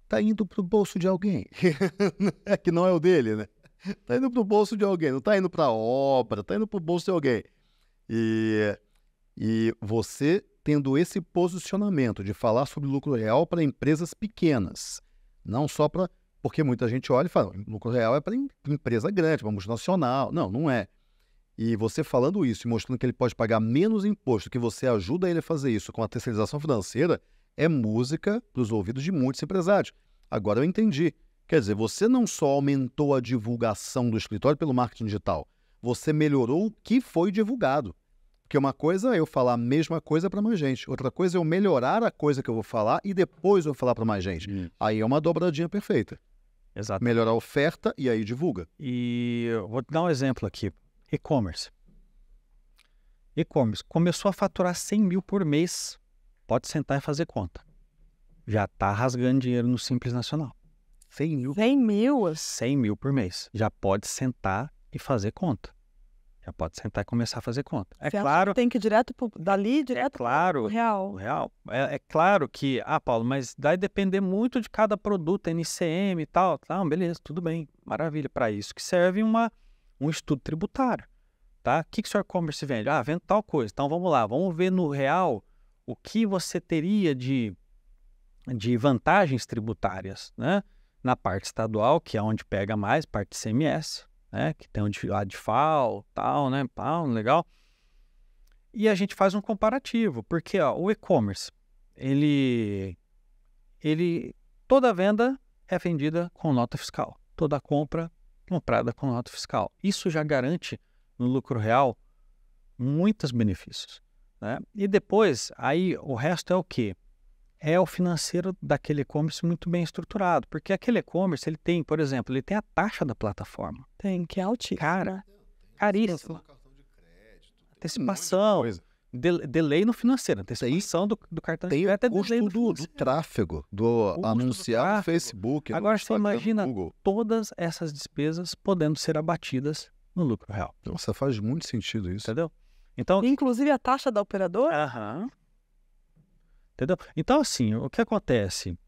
está indo para o bolso de alguém. é que não é o dele, né? Está indo para o bolso de alguém, não está indo para a obra, está indo para o bolso de alguém. E, e você tendo esse posicionamento de falar sobre lucro real para empresas pequenas, não só para porque muita gente olha e fala, lucro real é para empresa grande, para multinacional. Não, não é. E você falando isso e mostrando que ele pode pagar menos imposto, que você ajuda ele a fazer isso com a terceirização financeira, é música para os ouvidos de muitos empresários. Agora eu entendi. Quer dizer, você não só aumentou a divulgação do escritório pelo marketing digital, você melhorou o que foi divulgado. Porque uma coisa é eu falar a mesma coisa para mais gente, outra coisa é eu melhorar a coisa que eu vou falar e depois eu vou falar para mais gente. Hum. Aí é uma dobradinha perfeita. Exato. Melhorar a oferta e aí divulga. E vou te dar um exemplo aqui. E-commerce. E-commerce começou a faturar 100 mil por mês. Pode sentar e fazer conta. Já está rasgando dinheiro no Simples Nacional. 100 mil. 100 mil? 100 mil por mês. Já pode sentar e fazer conta. Já pode sentar e começar a fazer conta. É Você claro. tem que ir direto pro, dali, é direto é claro, pro real. real. É, é, claro que, ah, Paulo, mas vai depender muito de cada produto, NCM e tal. Tá, beleza, tudo bem, maravilha. Para isso que serve uma, um estudo tributário. Tá? O que, que o seu e-commerce vende? Ah, vendo tal coisa. Então vamos lá, vamos ver no real o que você teria de, de vantagens tributárias, né? Na parte estadual, que é onde pega mais, parte de CMS, né? Que tem um a DFAL, tal, né? Tal, legal. E a gente faz um comparativo, porque ó, o e-commerce, ele, ele, toda venda é vendida com nota fiscal, toda compra comprada com nota fiscal. Isso já garante no lucro real muitos benefícios, né? E depois, aí o resto é o que? é o financeiro daquele e-commerce muito bem estruturado, porque aquele e-commerce ele tem, por exemplo, ele tem a taxa da plataforma. Tem que é altíssima. Cara, caríssima. Antecipação. De, delay no financeiro, antecipação do, do cartão tem de crédito é custo do, do, do, tráfego, do custo anunciar do tráfego. no Facebook. Agora no você imagina todas essas despesas podendo ser abatidas no lucro real. Nossa, faz muito sentido isso. Entendeu? Então, Inclusive a taxa da operadora? Aham. Uh -huh. Entendeu? Então, assim, o que acontece?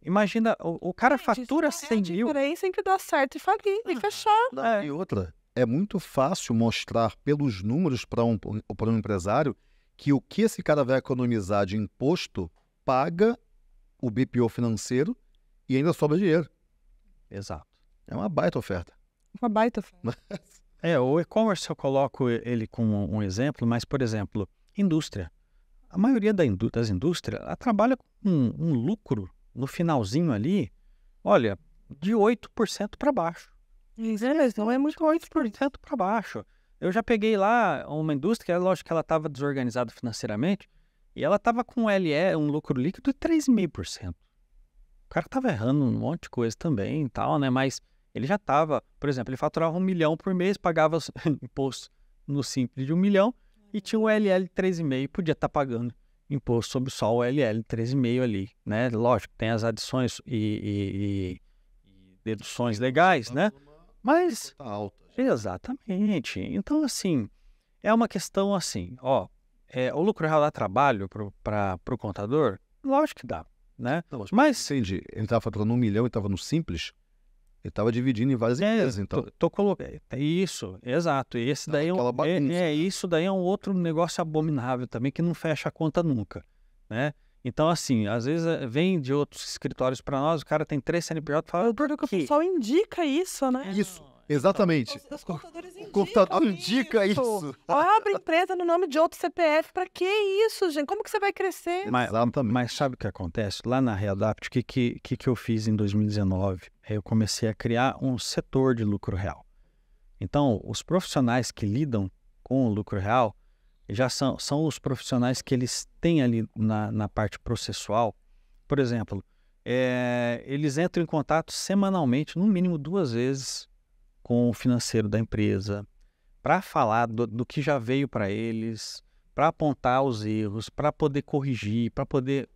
Imagina, o, o cara Gente, fatura 100 é mil. A sempre dá certo e falir, e fechar. Não, é. E outra, é muito fácil mostrar pelos números para um, um empresário que o que esse cara vai economizar de imposto paga o BPO financeiro e ainda sobra dinheiro. Exato. É uma baita oferta. Uma baita oferta. é, o e-commerce eu coloco ele com um exemplo, mas, por exemplo, indústria a maioria das indústrias trabalha com um lucro no finalzinho ali, olha, de 8% para baixo. Exato, não é muito 8% para baixo. Eu já peguei lá uma indústria, é lógico que ela estava desorganizada financeiramente, e ela estava com LE, um lucro líquido, de 3,5%. O cara estava errando um monte de coisa também e tal, né? Mas ele já estava, por exemplo, ele faturava um milhão por mês, pagava imposto no simples de um milhão, e tinha o LL 13,5, podia estar tá pagando imposto sobre só o LL 13,5 ali, né? Lógico, tem as adições e, e, e deduções legais, né? Mas alta, exatamente. Então assim, é uma questão assim, ó, é, o lucro real dá trabalho para o contador? Lógico que dá, né? Não, mas, mas entendi. Ele estava faturando um milhão e estava no simples. Ele estava dividindo em várias é, empresas, então. Tô, tô colocando. É, é isso, exato. E esse daí é, um, é, é, isso daí é um outro negócio abominável também que não fecha a conta nunca, né? Então, assim, às vezes eh, vem de outros escritórios para nós, o cara tem três CNPJ e fala. O pessoal indica isso, né? Isso. Exatamente. Os, computadores computador indica isso. isso. É Abre empresa no nome de outro CPF. Para que isso, gente? Como que você vai crescer? Mas, mas sabe o que acontece? Lá na Readapt, o que, que, que, que eu fiz em 2019? Eu comecei a criar um setor de lucro real. Então, os profissionais que lidam com o lucro real já são, são os profissionais que eles têm ali na, na parte processual. Por exemplo, é, eles entram em contato semanalmente, no mínimo duas vezes, com o financeiro da empresa, para falar do, do que já veio para eles, para apontar os erros, para poder corrigir, para poder,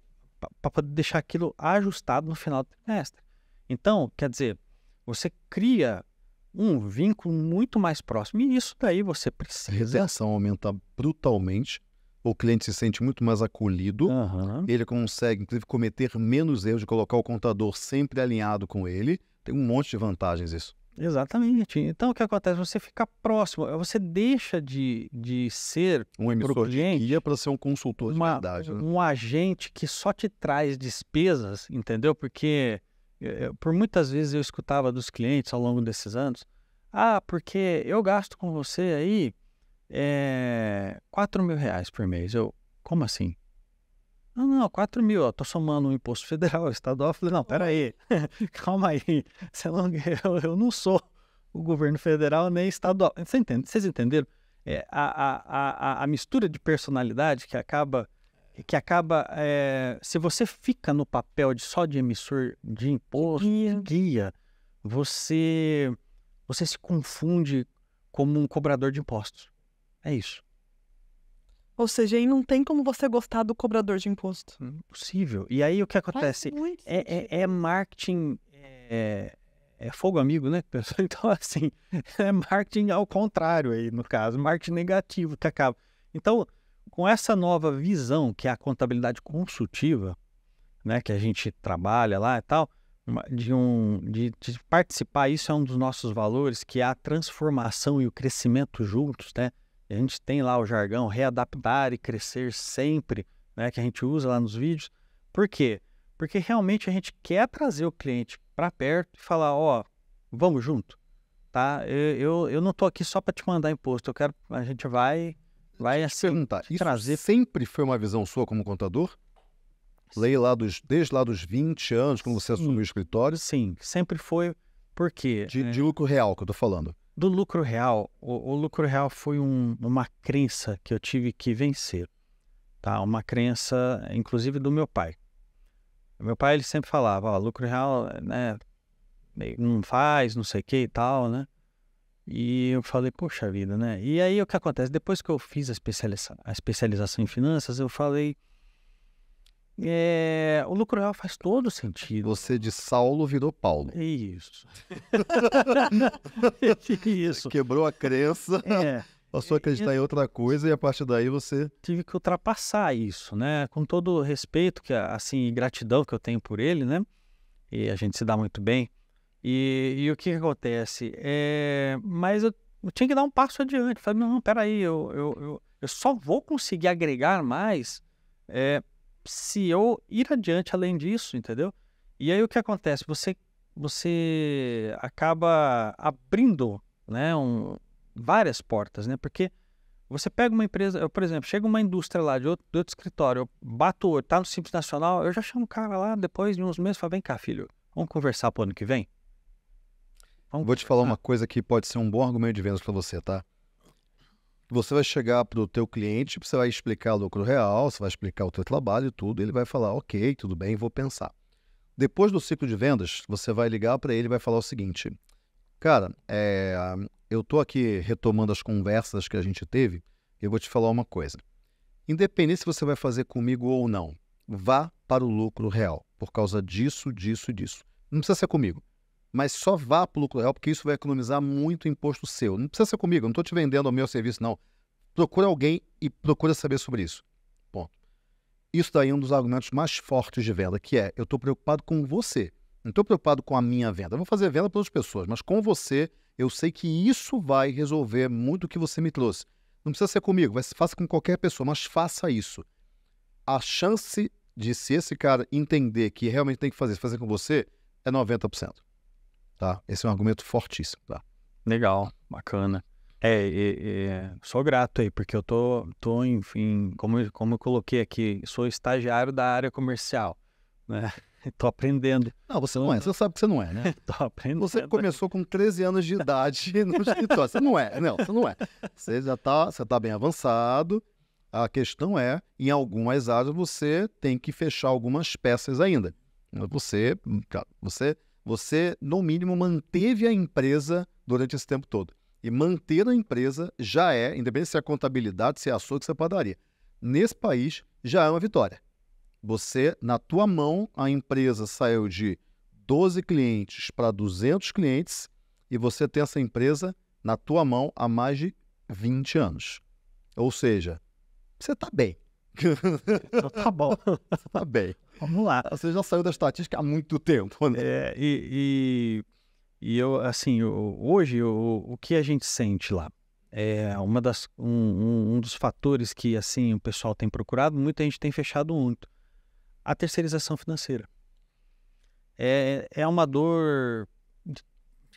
poder deixar aquilo ajustado no final do trimestre. Então, quer dizer, você cria um vínculo muito mais próximo. E isso daí você precisa. A retenção aumenta brutalmente. O cliente se sente muito mais acolhido. Uhum. Ele consegue, inclusive, cometer menos erros de colocar o contador sempre alinhado com ele. Tem um monte de vantagens isso. Exatamente. Então o que acontece? Você fica próximo, eh, você deixa de, de ser um emissor cliente, de guia para ser um consultor uma, de verdade. Né? Um agente que só te traz despesas, entendeu? Porque eu, eh, eh, por muitas vezes eu escutava dos clientes ao longo desses anos, ah, porque eu gasto com você aí é, 4 mil reais por mês. Eu, como assim? Não, não, 4 mil, eu tô somando o um imposto federal, estadual. Eu falei, não, peraí, calma aí. É eu, não sou o governo federal nem estadual. Você entende? Vocês entenderam? É, a, a, a, a mistura de personalidade que acaba que acaba é, se você fica no papel de só de emissor de imposto guia. De guia você você se confunde como um cobrador de impostos é isso ou seja, aí não tem como você gostar do cobrador de imposto. Impossível. Hum, e aí o que acontece? É, é, é marketing. É, é fogo amigo, né? Então, assim, é marketing ao contrário aí, no caso, marketing negativo que acaba. Então, com essa nova visão, que é a contabilidade consultiva, né, que a gente trabalha lá e tal, de, um, de, de participar, isso é um dos nossos valores, que é a transformação e o crescimento juntos, né? a gente tem lá o jargão readaptar e crescer sempre, né, que a gente usa lá nos vídeos. Por quê? Porque realmente a gente quer trazer o cliente para perto e falar, ó, oh, vamos junto, tá? Eu, eu, eu não tô aqui só para te mandar imposto, eu quero, a gente vai, vai assim, perguntar, isso trazer... sempre foi uma visão sua como contador? Lei lá dos, desde lá dos 20 anos, quando você assumiu o escritório? Sim, sempre foi, porque... De, é... de lucro real que eu tô falando. Do lucro real, o, o lucro real foi um, uma crença que eu tive que vencer, tá? Uma crença, inclusive, do meu pai. meu pai ele sempre falava, ó, lucro real, né? Não faz, não sei o que e tal, né? E eu falei, poxa vida, né? E aí o que acontece? Depois que eu fiz a, especializa a especialização em finanças, eu falei, é, o lucro real faz todo sentido. Você de Saulo virou Paulo. Isso. Isso. Quebrou a crença. É. Passou a acreditar em outra coisa e a partir daí você. Tive que ultrapassar isso, né? Com todo o respeito que, assim, gratidão que eu tenho por ele, né? E a gente se dá muito bem. E, e o que, que acontece? É, mas eu, eu, tinha que dar um passo adiante. Falei, não, peraí, eu, eu, eu, eu só vou conseguir agregar mais é, se eu ir adiante além disso, entendeu? E aí o que acontece? Você, você acaba abrindo né, um, várias portas, né? Porque você pega uma empresa, eu, por exemplo, chega uma indústria lá de outro, de outro escritório, eu bato, tá no Simples Nacional, eu já chamo o cara lá depois de uns meses e falo, vem cá, filho, vamos conversar pro ano que vem? Vamos Vou conversar. te falar uma coisa que pode ser um bom argumento de vendas para você, tá? Você vai chegar para o teu cliente, você vai explicar lucro real, você vai explicar o teu trabalho e tudo, ele vai falar, ok, tudo bem, vou pensar. Depois do ciclo de vendas, você vai ligar para ele e vai falar o seguinte, cara, é, eu estou aqui retomando as conversas que a gente teve, eu vou te falar uma coisa. Independente se você vai fazer comigo ou não, vá para o lucro real, por causa disso, disso e disso. Não precisa ser comigo mas só vá para o lucro real, porque isso vai economizar muito imposto seu. Não precisa ser comigo, não estou te vendendo o meu serviço, não. Procura alguém e procura saber sobre isso. Ponto. Isso daí é um dos argumentos mais fortes de venda, que é, eu estou preocupado com você. Não estou preocupado com a minha venda. Eu vou fazer venda para outras pessoas, mas com você, eu sei que isso vai resolver muito o que você me trouxe. Não precisa ser comigo, vai, faça com qualquer pessoa, mas faça isso. A chance de se esse cara entender que realmente tem que fazer, fazer com você, é 90%. Tá? Esse é um argumento fortíssimo. Tá? Legal, bacana. É, é, é, sou grato aí, porque eu tô, tô enfim, como, como eu coloquei aqui, sou estagiário da área comercial, né? Tô aprendendo. Não, você então, não é, você sabe que você não é, né? Tô aprendendo. Você começou com 13 anos de idade no escritório, você não é, não, você não é. Você já tá, você tá bem avançado, a questão é, em algumas áreas você tem que fechar algumas peças ainda. Você, você você, no mínimo, manteve a empresa durante esse tempo todo. E manter a empresa já é, independente se é contabilidade, se é açougue, se é padaria, nesse país já é uma vitória. Você, na tua mão, a empresa saiu de 12 clientes para 200 clientes e você tem essa empresa na tua mão há mais de 20 anos. Ou seja, você está bem. Então tá bom. Tá bem. Vamos lá. Você já saiu da estatística há muito tempo, né? É, e, e, e eu, assim, eu, hoje, eu, o que a gente sente lá? É uma das, um, um, um, dos fatores que, assim, o pessoal tem procurado, muita gente tem fechado muito. A terceirização financeira. É, é uma dor...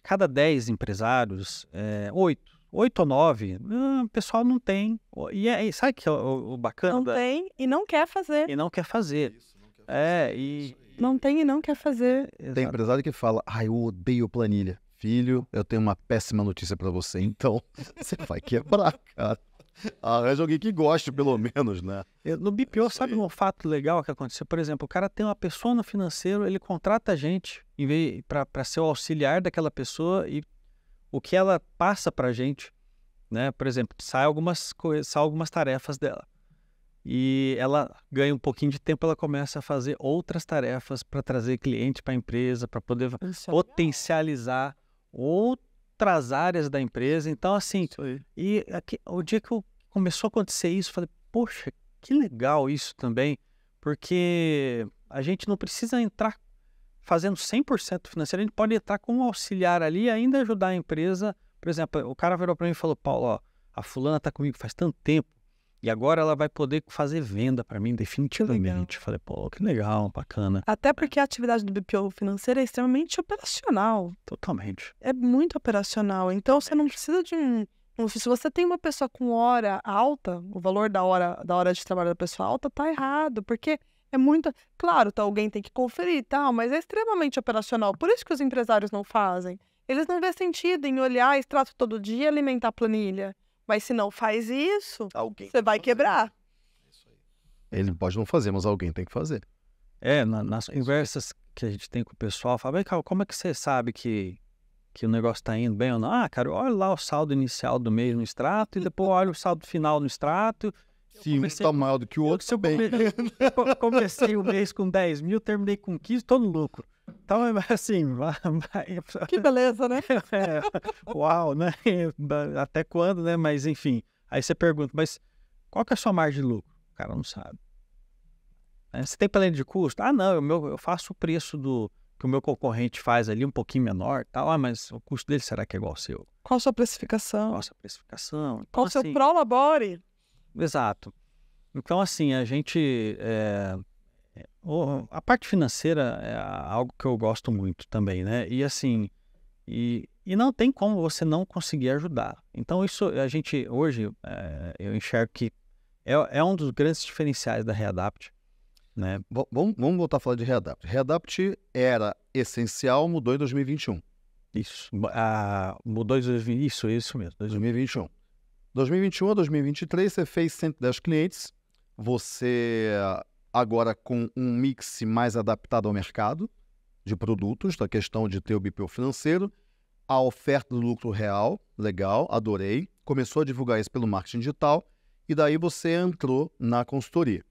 cada 10 empresários, é, 8 8 ou 9, ah, o pessoal não tem. E é, sabe que é o, o bacana? Não tem e não quer fazer. E não quer fazer. Isso. É, e. Não tem e não quer fazer. Tem empresário que fala, ai, ah, eu odeio planilha. Filho, eu tenho uma péssima notícia para você, então você vai quebrar, cara. Arranja alguém que goste, pelo menos, né? No BPO, sabe um fato legal que aconteceu? Por exemplo, o cara tem uma pessoa no financeiro, ele contrata a gente em vez para ser o auxiliar daquela pessoa e o que ela passa para gente, né? Por exemplo, sai algumas coisas, sai algumas tarefas dela e ela ganha um pouquinho de tempo, ela começa a fazer outras tarefas para trazer cliente para a empresa, para poder é potencializar outras áreas da empresa. Então, assim, e aqui, o dia que eu começou a acontecer isso, eu falei, poxa, que legal isso também, porque a gente não precisa entrar fazendo 100% financeiro, a gente pode entrar como auxiliar ali e ainda ajudar a empresa. Por exemplo, o cara virou para mim e falou, Paulo, ó, a fulana está comigo faz tanto tempo, e agora ela vai poder fazer venda para mim definitivamente. Falei, pô, que legal, bacana. Até porque a atividade do BPO financeira é extremamente operacional. Totalmente. É muito operacional. Então você não precisa de um. Se você tem uma pessoa com hora alta, o valor da hora, da hora de trabalho da pessoa alta tá errado, porque é muito. Claro, tá, alguém tem que conferir e tal, mas é extremamente operacional. Por isso que os empresários não fazem. Eles não vêem sentido em olhar extrato todo dia e alimentar a planilha. Mas se não faz isso, alguém você vai fazer. quebrar. Ele pode não fazer, mas alguém tem que fazer. É, na, nas conversas que a gente tem com o pessoal, fala, Ei, cá, como é que você sabe que, que o negócio está indo bem ou não? Ah, cara, olha lá o saldo inicial do mês no extrato e depois olha o saldo final no extrato se comecei... um está maior do que o outro, seu bem. Come... comecei o mês com 10 mil, terminei com 15, todo lucro. Então, é, assim, que beleza, né? é, uau, né? Até quando, né? Mas, enfim, aí você pergunta, mas qual que é a sua margem de lucro? O cara não sabe. É, você tem além de custo? Ah, não, eu, é meu, eu faço o preço do que o meu concorrente faz ali um pouquinho menor, tal. Ah, mas o custo dele será que é igual ao seu? Qual a sua precificação? Qual a sua precificação? Então, Qual o assim, seu prolabore? Exato. Então, assim, a gente. É, a parte financeira é algo que eu gosto muito também, né? E assim. E, e não tem como você não conseguir ajudar. Então, isso a gente hoje é, eu enxergo que é, é, um dos grandes diferenciais da Readapt. Né? Bom, vamos, vamos voltar a falar de Readapt. Readapt era essencial, mudou em 2021. Isso. Ah, mudou em 2021. Isso, isso mesmo. 2021. 2021. 2021 a 2023, você fez 110 clientes. Você agora com um mix mais adaptado ao mercado de produtos, da questão de ter o BPO financeiro, a oferta do lucro real, legal, adorei. Começou a divulgar isso pelo marketing digital e daí você entrou na consultoria.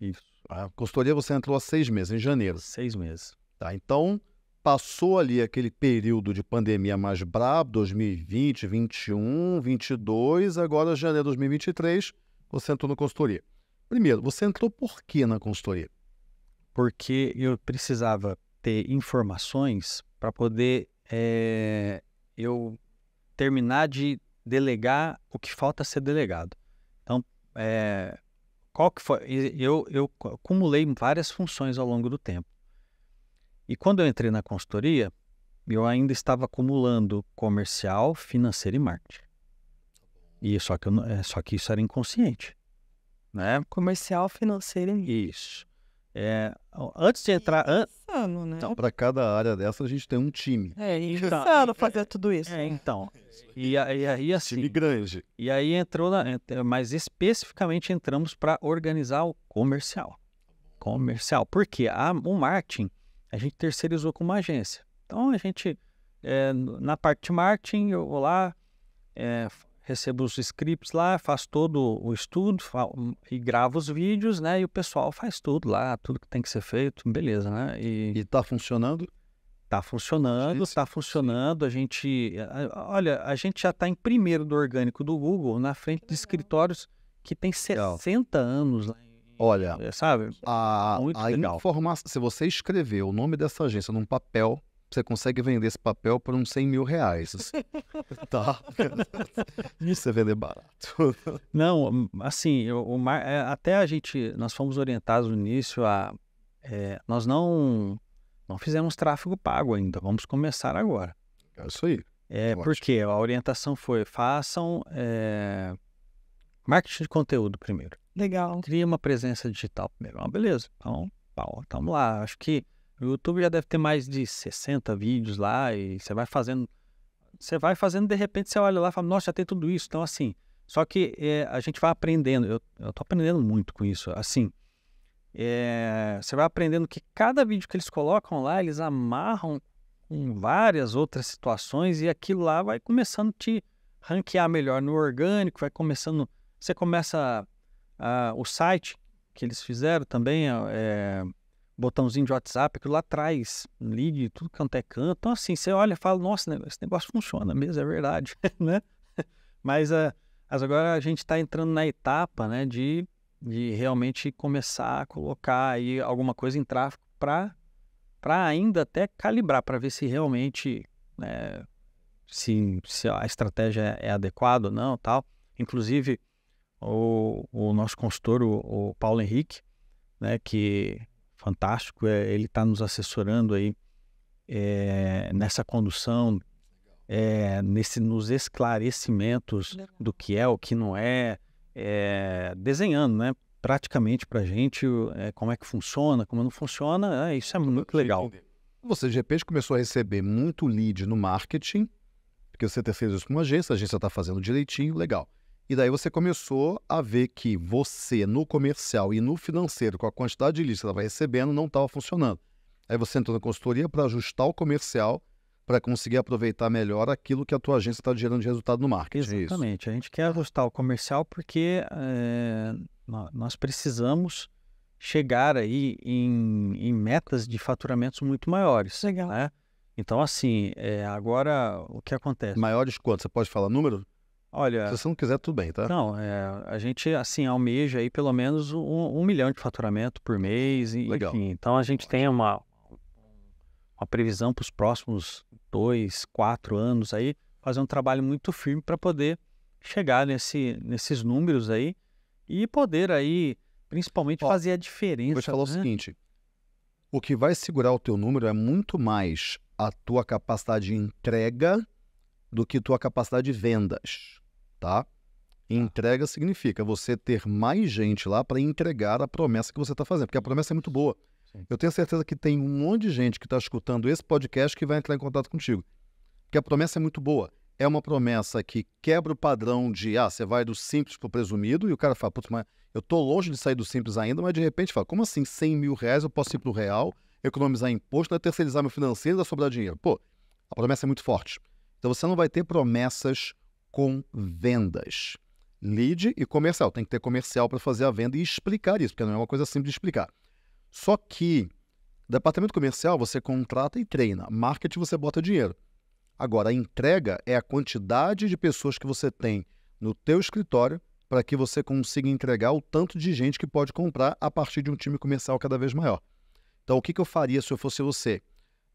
Isso. A consultoria você entrou há seis meses, em janeiro. Seis meses. Tá, então passou ali aquele período de pandemia mais brabo, 2020, 21, 22, agora janeiro de 2023, você entrou na consultoria. Primeiro, você entrou por que na consultoria? Porque eu precisava ter informações para poder é, eu terminar de delegar o que falta ser delegado. Então, é, qual que foi? Eu, eu acumulei várias funções ao longo do tempo. E quando eu entrei na consultoria, eu ainda estava acumulando comercial, financeiro e marketing. E só que, eu, é, só que isso era inconsciente. Né? Comercial, financeiro e Isso. É, antes de entrar. An... É insano, né? Então, para cada área dessa, a gente tem um time. É, é então, insano então, fazer tudo isso. É, então. E, aí, assim. Time grande. E aí entrou, na, mas especificamente entramos para organizar o comercial. Comercial. Porque a, o marketing a gente terceirizou com uma agência. Então a gente, é, na parte de marketing, eu vou lá, é, recebo os scripts lá, faço todo o estudo e gravo os vídeos, né? E o pessoal faz tudo lá, tudo que tem que ser feito, beleza, né? E, e tá funcionando? Tá funcionando, está tá funcionando. A gente, olha, a gente já tá em primeiro do orgânico do Google, na frente de escritórios que tem 60 anos lá em Olha, é, sabe? A, Muito a informação. Se você escrever o nome dessa agência num papel, você consegue vender esse papel por uns 100 mil reais. tá? Isso é vender barato. Não, assim, o, o, é, até a gente, nós fomos orientados no início a. É, nós não, não fizemos tráfego pago ainda, vamos começar agora. É isso aí. É, porque a orientação foi: façam é, marketing de conteúdo primeiro. Legal. Cria uma presença digital primeiro. Ah, beleza. Então, pau, tamo lá. Acho que o YouTube já deve ter mais de 60 vídeos lá e você vai fazendo. Você vai fazendo, de repente você olha lá e fala, nossa, já tem tudo isso. Então, assim, só que é, a gente vai aprendendo. Eu, eu tô aprendendo muito com isso. Assim, é, você vai aprendendo que cada vídeo que eles colocam lá, eles amarram com várias outras situações e aquilo lá vai começando a te ranquear melhor no orgânico, vai começando. Você começa ah, o site que eles fizeram também, é, é botãozinho de WhatsApp, aquilo lá atrás, ligue, tudo quanto é canto. Então, assim, você olha e fala, nossa, né, esse negócio funciona mesmo, é verdade, né? Mas, ah, mas agora a gente está entrando na etapa, né, de, de realmente começar a colocar aí alguma coisa em tráfego para ainda até calibrar para ver se realmente né, se, se, a estratégia é adequada ou não tal inclusive o, o nosso consultor, o, o, Paulo Henrique, né, que fantástico, é, ele está nos assessorando aí é, nessa condução, é, nesse, nos esclarecimentos do que é, o que não é, é desenhando, né? Praticamente para a gente é, como é que funciona, como não funciona, é, isso é muito legal. Você, de repente, começou a receber muito lead no marketing, porque você terceirizou isso com uma agência, a agência está fazendo direitinho, legal. E daí você começou a ver que você, no comercial e no financeiro, com a quantidade de leads que estava recebendo, não estava funcionando. Aí você entrou na consultoria para ajustar o comercial para conseguir aproveitar melhor aquilo que a tua agência está gerando de resultado no marketing. É Exatamente. Isso. A gente quer ajustar o comercial porque é, nós precisamos chegar aí em, em, metas de faturamentos muito maiores. Legal. Né? Então, assim, é, agora o que acontece? Maiores quanto? Você pode falar número? Olha. Se você não quiser, tudo bem, tá? Não, é, a gente, assim, almeja aí pelo menos um, um milhão de faturamento por mês. E, Legal. Enfim, então a gente tem uma, uma previsão para os próximos dois, quatro anos aí, fazer um trabalho muito firme para poder chegar nesse, nesses números aí e poder aí, principalmente, Ó, fazer a diferença. Vou te falar né? o seguinte: o que vai segurar o teu número é muito mais a tua capacidade de entrega do que tua capacidade de vendas. Tá? tá? Entrega significa você ter mais gente lá para entregar a promessa que você está fazendo, porque a promessa é muito boa. Eu tenho certeza que tem um monte de gente que está escutando esse podcast que vai entrar em contato contigo, porque a promessa é muito boa. É uma promessa que quebra o padrão de, ah, você vai do simples para o presumido, e o cara fala, putz, mas eu estou longe de sair do simples ainda, mas de repente fala, como assim 100 mil reais eu posso ir para o real, economizar imposto, né, terceirizar meu financeiro e sobrar dinheiro? Pô, a promessa é muito forte. Então você não vai ter promessas com vendas. Lead e comercial. Tem que ter comercial para fazer a venda e explicar isso, porque não é uma coisa simples de explicar. Só que departamento comercial você contrata e treina, marketing você bota dinheiro. Agora, a entrega é a quantidade de pessoas que você tem no teu escritório para que você consiga entregar o tanto de gente que pode comprar a partir de um time comercial cada vez maior. Então, o que, que eu faria se eu fosse você?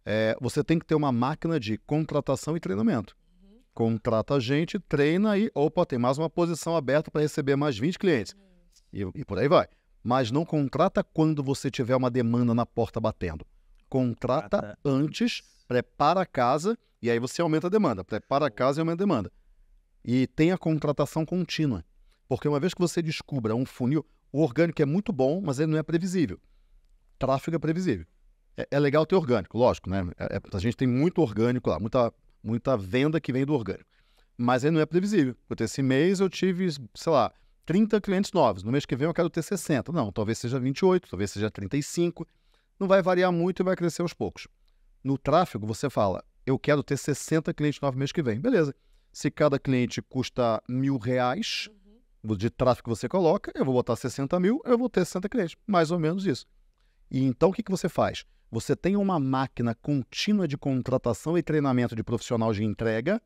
É, você tem que ter uma máquina de contratação e treinamento contrata a gente, treina e, opa, tem mais uma posição aberta para receber mais 20 clientes. E, e por aí vai. Mas não contrata quando você tiver uma demanda na porta batendo. Contrata, antes, prepara a casa e aí você aumenta a demanda. Prepara a casa e aumenta a demanda. E tem a contratação contínua. Porque uma vez que você descubra um funil, o orgânico é muito bom, mas ele não é previsível. Tráfego é previsível. É, é legal ter orgânico, lógico, né? É, é a gente tem muito orgânico lá, muita muita venda que vem do orgânico. Mas ele não é previsível. Porque esse mês eu tive, sei lá, 30 clientes novos. No mês que vem eu quero ter 60. Não, talvez seja 28, talvez seja 35. Não vai variar muito e vai crescer aos poucos. No tráfego, você fala, eu quero ter 60 clientes novos no mês que vem. Beleza. Se cada cliente custa mil reais uhum. de tráfego que você coloca, eu vou botar 60 mil, eu vou ter 60 clientes. Mais ou menos isso. E então o que, que você faz? Você tem uma máquina contínua de contratação e treinamento de profissional de entrega,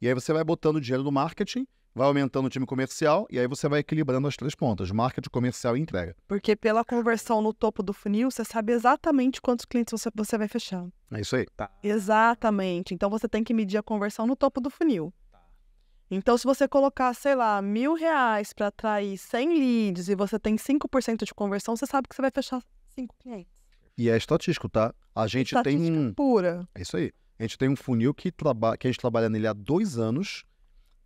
e aí você vai botando dinheiro no marketing, vai aumentando o time comercial, e aí você vai equilibrando as três pontas, marketing, comercial e entrega. Porque pela conversão no topo do funil, você sabe exatamente quantos clientes você, você vai fechar. É isso aí. Tá. Exatamente. Então você tem que medir a conversão no topo do funil. Então, se você colocar, sei lá, mil reais para atrair 100 leads e você tem 5% de conversão, você sabe que você vai fechar cinco clientes. E é estatístico, tá? A gente tem um. pura. É isso aí. A gente tem um funil que, traba... que a gente trabalha nele há dois anos,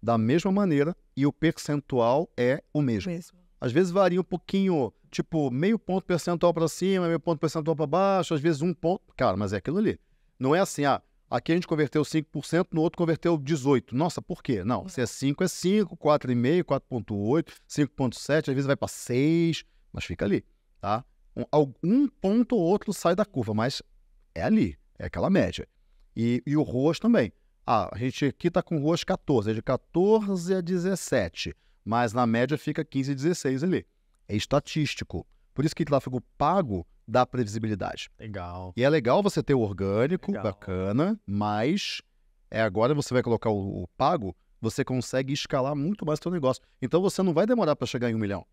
da mesma maneira, e o percentual é o mesmo. mesmo. Às vezes varia um pouquinho, tipo, meio ponto percentual para cima, meio ponto percentual para baixo, às vezes um ponto. Cara, mas é aquilo ali. Não é assim, ah, aqui a gente converteu 5%, no outro converteu 18%. Nossa, por quê? Não, se é 5, é 5, 4,5, 4,8, 5,7, às vezes vai para 6, mas fica ali, tá? Um, ponto ou outro sai da curva, mas é ali, é aquela média. E, e o ROAS também. Ah, a gente aqui está com ROAS 14, é de 14 a 17, mas na média fica 15 e 16 ali. É estatístico. Por isso que tráfego pago dá previsibilidade. Legal. E é legal você ter o orgânico, legal. bacana, mas é agora você vai colocar o, o pago, você consegue escalar muito mais o seu negócio. Então você não vai demorar para chegar em um milhão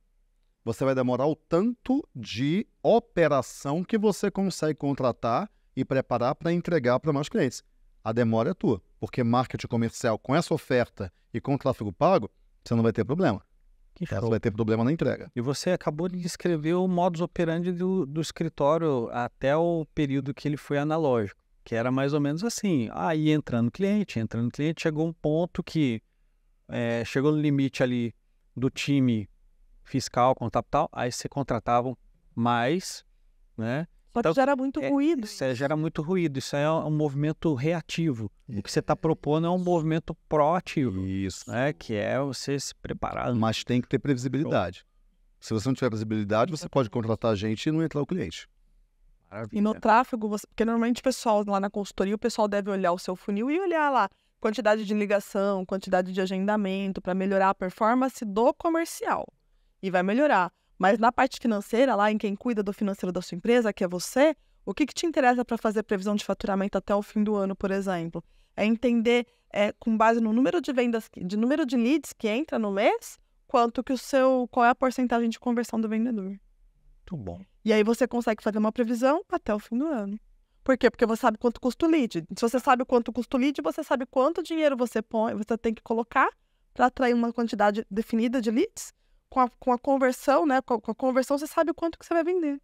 você vai demorar o tanto de operação que você consegue contratar e preparar para entregar para mais clientes. A demora é tua, porque marketing comercial com essa oferta e com o tráfego pago, você não vai ter problema. Que show. Você vai ter problema na entrega. E você acabou de descrever o modus operandi do, do escritório até o período que ele foi analógico, que era mais ou menos assim. Aí ah, entrando cliente, entrando cliente, chegou um ponto que é, chegou no limite ali do time fiscal, tal, aí você contratavam mais, né? Pode então, gera muito é, ruído. Isso é, gera muito ruído. Isso é um movimento reativo. O que você está propondo é um movimento proativo. Isso. Né? Que é você se preparar. Mas tem que ter previsibilidade. Se você não tiver previsibilidade, você pode contratar a gente e não entrar o cliente. Maravilha. E no tráfego, você... porque normalmente o pessoal lá na consultoria, o pessoal deve olhar o seu funil e olhar lá quantidade de ligação, quantidade de agendamento para melhorar a performance do comercial e vai melhorar. Mas na parte financeira, lá em quem cuida do financeiro da sua empresa, que é você, o que, que te interessa para fazer previsão de faturamento até o fim do ano, por exemplo? É entender, é, com base no número de vendas, de número de leads que entra no mês, quanto que o seu, qual é a porcentagem de conversão do vendedor. Muito bom. E aí você consegue fazer uma previsão até o fim do ano. Por quê? Porque você sabe quanto custa o lead. Se você sabe quanto custa o lead, você sabe quanto dinheiro você põe, você tem que colocar para atrair uma quantidade definida de leads com a, com a conversão, né? Com a, com a, conversão, você sabe quanto que você vai vender.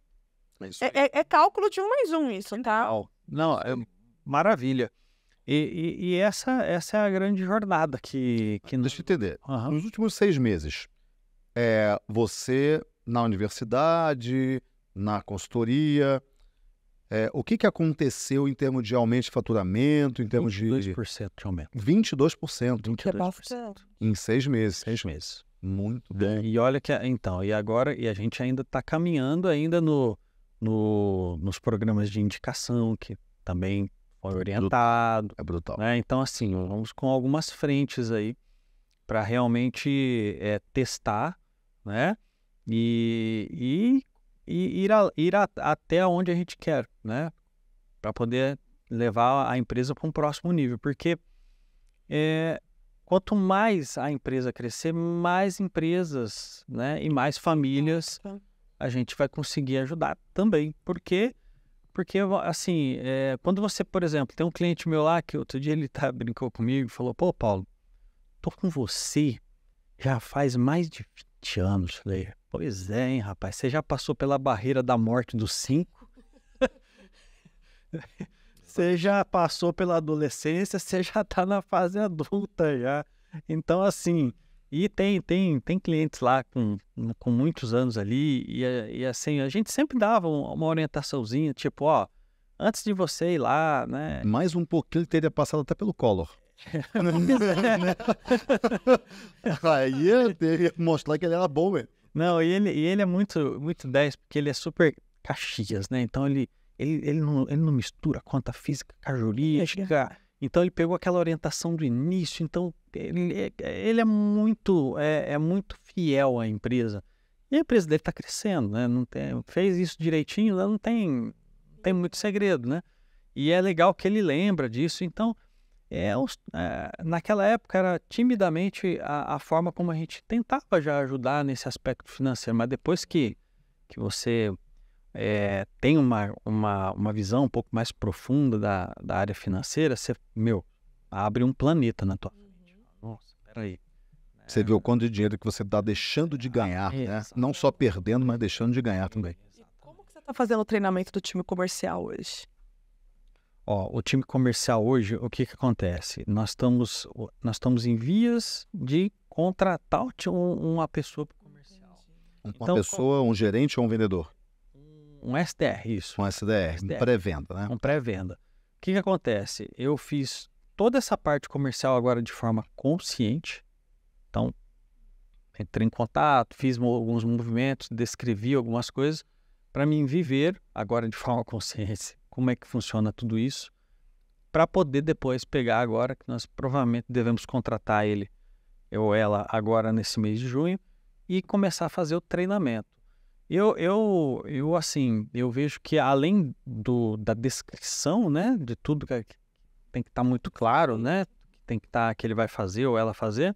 É, é, é, é cálculo de um mais um isso, tá? Não, é, maravilha. E, e, e, essa, essa é a grande jornada que... que... Deixa eu entender. Uhum. Nos últimos seis meses, é, você na universidade, na consultoria, é, o que, que aconteceu em termos de aumento de faturamento, em termos 22 de... 22% de aumento. 22%. 22%. Em seis meses. Seis meses. Muito né, bom. E olha que então, e agora e a gente ainda está caminhando ainda no, no, nos programas de indicação que também foi orientado. É brutal. Né? Então assim, vamos com algumas frentes aí para realmente é, testar, né? E, e, e ir, a, ir a, até onde a gente quer, né? Para poder levar a empresa para um próximo nível, porque é, Quanto mais a empresa crescer, mais empresas né, e mais famílias a gente vai conseguir ajudar também. Por quê? Porque, assim, é, quando você, por exemplo, tem um cliente meu lá que outro dia ele tá, brincou comigo e falou: Pô, Paulo, tô com você já faz mais de 20 anos. Falei: Pois é, hein, rapaz, você já passou pela barreira da morte dos cinco? Você já passou pela adolescência, você já está na fase adulta já. Então, assim, e tem, tem, tem clientes lá com, com muitos anos ali, e, e assim, a gente sempre dava uma orientaçãozinha, tipo, ó, antes de você ir lá, né? Mais um pouquinho teria passado até pelo Collor. Aí eu teria mostrar que ele era bom, velho. Não, e ele, e ele é muito, muito 10, porque ele é super Caxias, né? Então ele ele, ele, não, ele não mistura conta física com jurídica. Então ele pegou aquela orientação do início. Então ele, é, ele é muito é, é muito fiel à empresa. E a empresa dele está crescendo, né? Não tem, fez isso direitinho, ela não tem, tem muito segredo, né? E é legal que ele lembra disso. Então, é, é, naquela época era timidamente a, a, forma como a gente tentava já ajudar nesse aspecto financeiro, mas depois que, que você é, tem uma, uma, uma visão um pouco mais profunda da, da área financeira, você, meu, abre um planeta na tua uhum. frente. Nossa, peraí. Você viu vê o né? quanto de dinheiro que você está deixando de ganhar, né? Não só perdendo, mas deixando de ganhar também. E como que você está fazendo o treinamento do time comercial hoje? Ó, o time comercial hoje, o que, que acontece? Nós estamos, nós estamos em vias de contratar uma pessoa para comercial. Uma então, pessoa, um gerente ou um vendedor? um SDR, isso. Um SDR, SDR. pré-venda, né? Um pré-venda. O que, que acontece? Eu fiz toda essa parte comercial agora de forma consciente. Então, entrei em contato, fiz alguns movimentos, descrevi algumas coisas para mim viver agora de forma consciente como é que funciona tudo isso para poder depois pegar agora que nós provavelmente devemos contratar ele ou ela agora nesse mês de junho e começar a fazer o treinamento. Eu, eu, eu assim, eu vejo que além do, da descrição, né, de tudo que é, tem que estar tá muito claro, né, tem que estar tá, que ele vai fazer ou ela fazer,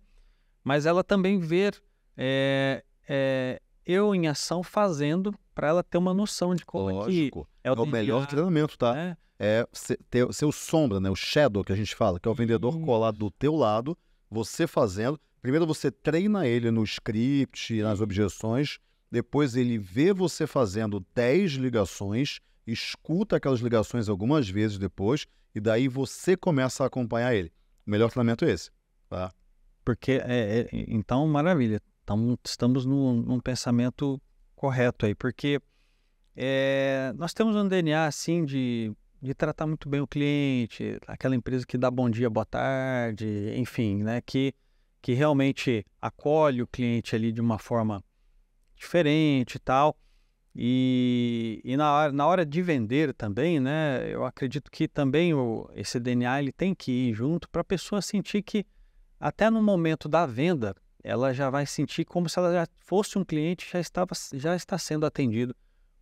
mas ela também ver é, é, eu em ação fazendo para ela ter uma noção de como é Lógico. é o, é o melhor treinamento, tá? Né? É ter, ser o sombra, né, o shadow que a gente fala, que é o vendedor colado do teu lado, você fazendo. Primeiro você treina ele no script, nas objeções depois ele vê você fazendo 10 ligações, escuta aquelas ligações algumas vezes depois, e daí você começa a acompanhar ele. O melhor treinamento é esse, tá? Porque, é, é, então, maravilha. Então, estamos num, num pensamento correto aí, porque é, nós temos um DNA, assim, de, de tratar muito bem o cliente, aquela empresa que dá bom dia, boa tarde, enfim, né? Que, que realmente acolhe o cliente ali de uma forma diferente e tal. E, e na, hora, na hora de vender também, né? Eu acredito que também o, esse DNA ele tem que ir junto para a pessoa sentir que até no momento da venda ela já vai sentir como se ela já fosse um cliente já estava já está sendo atendido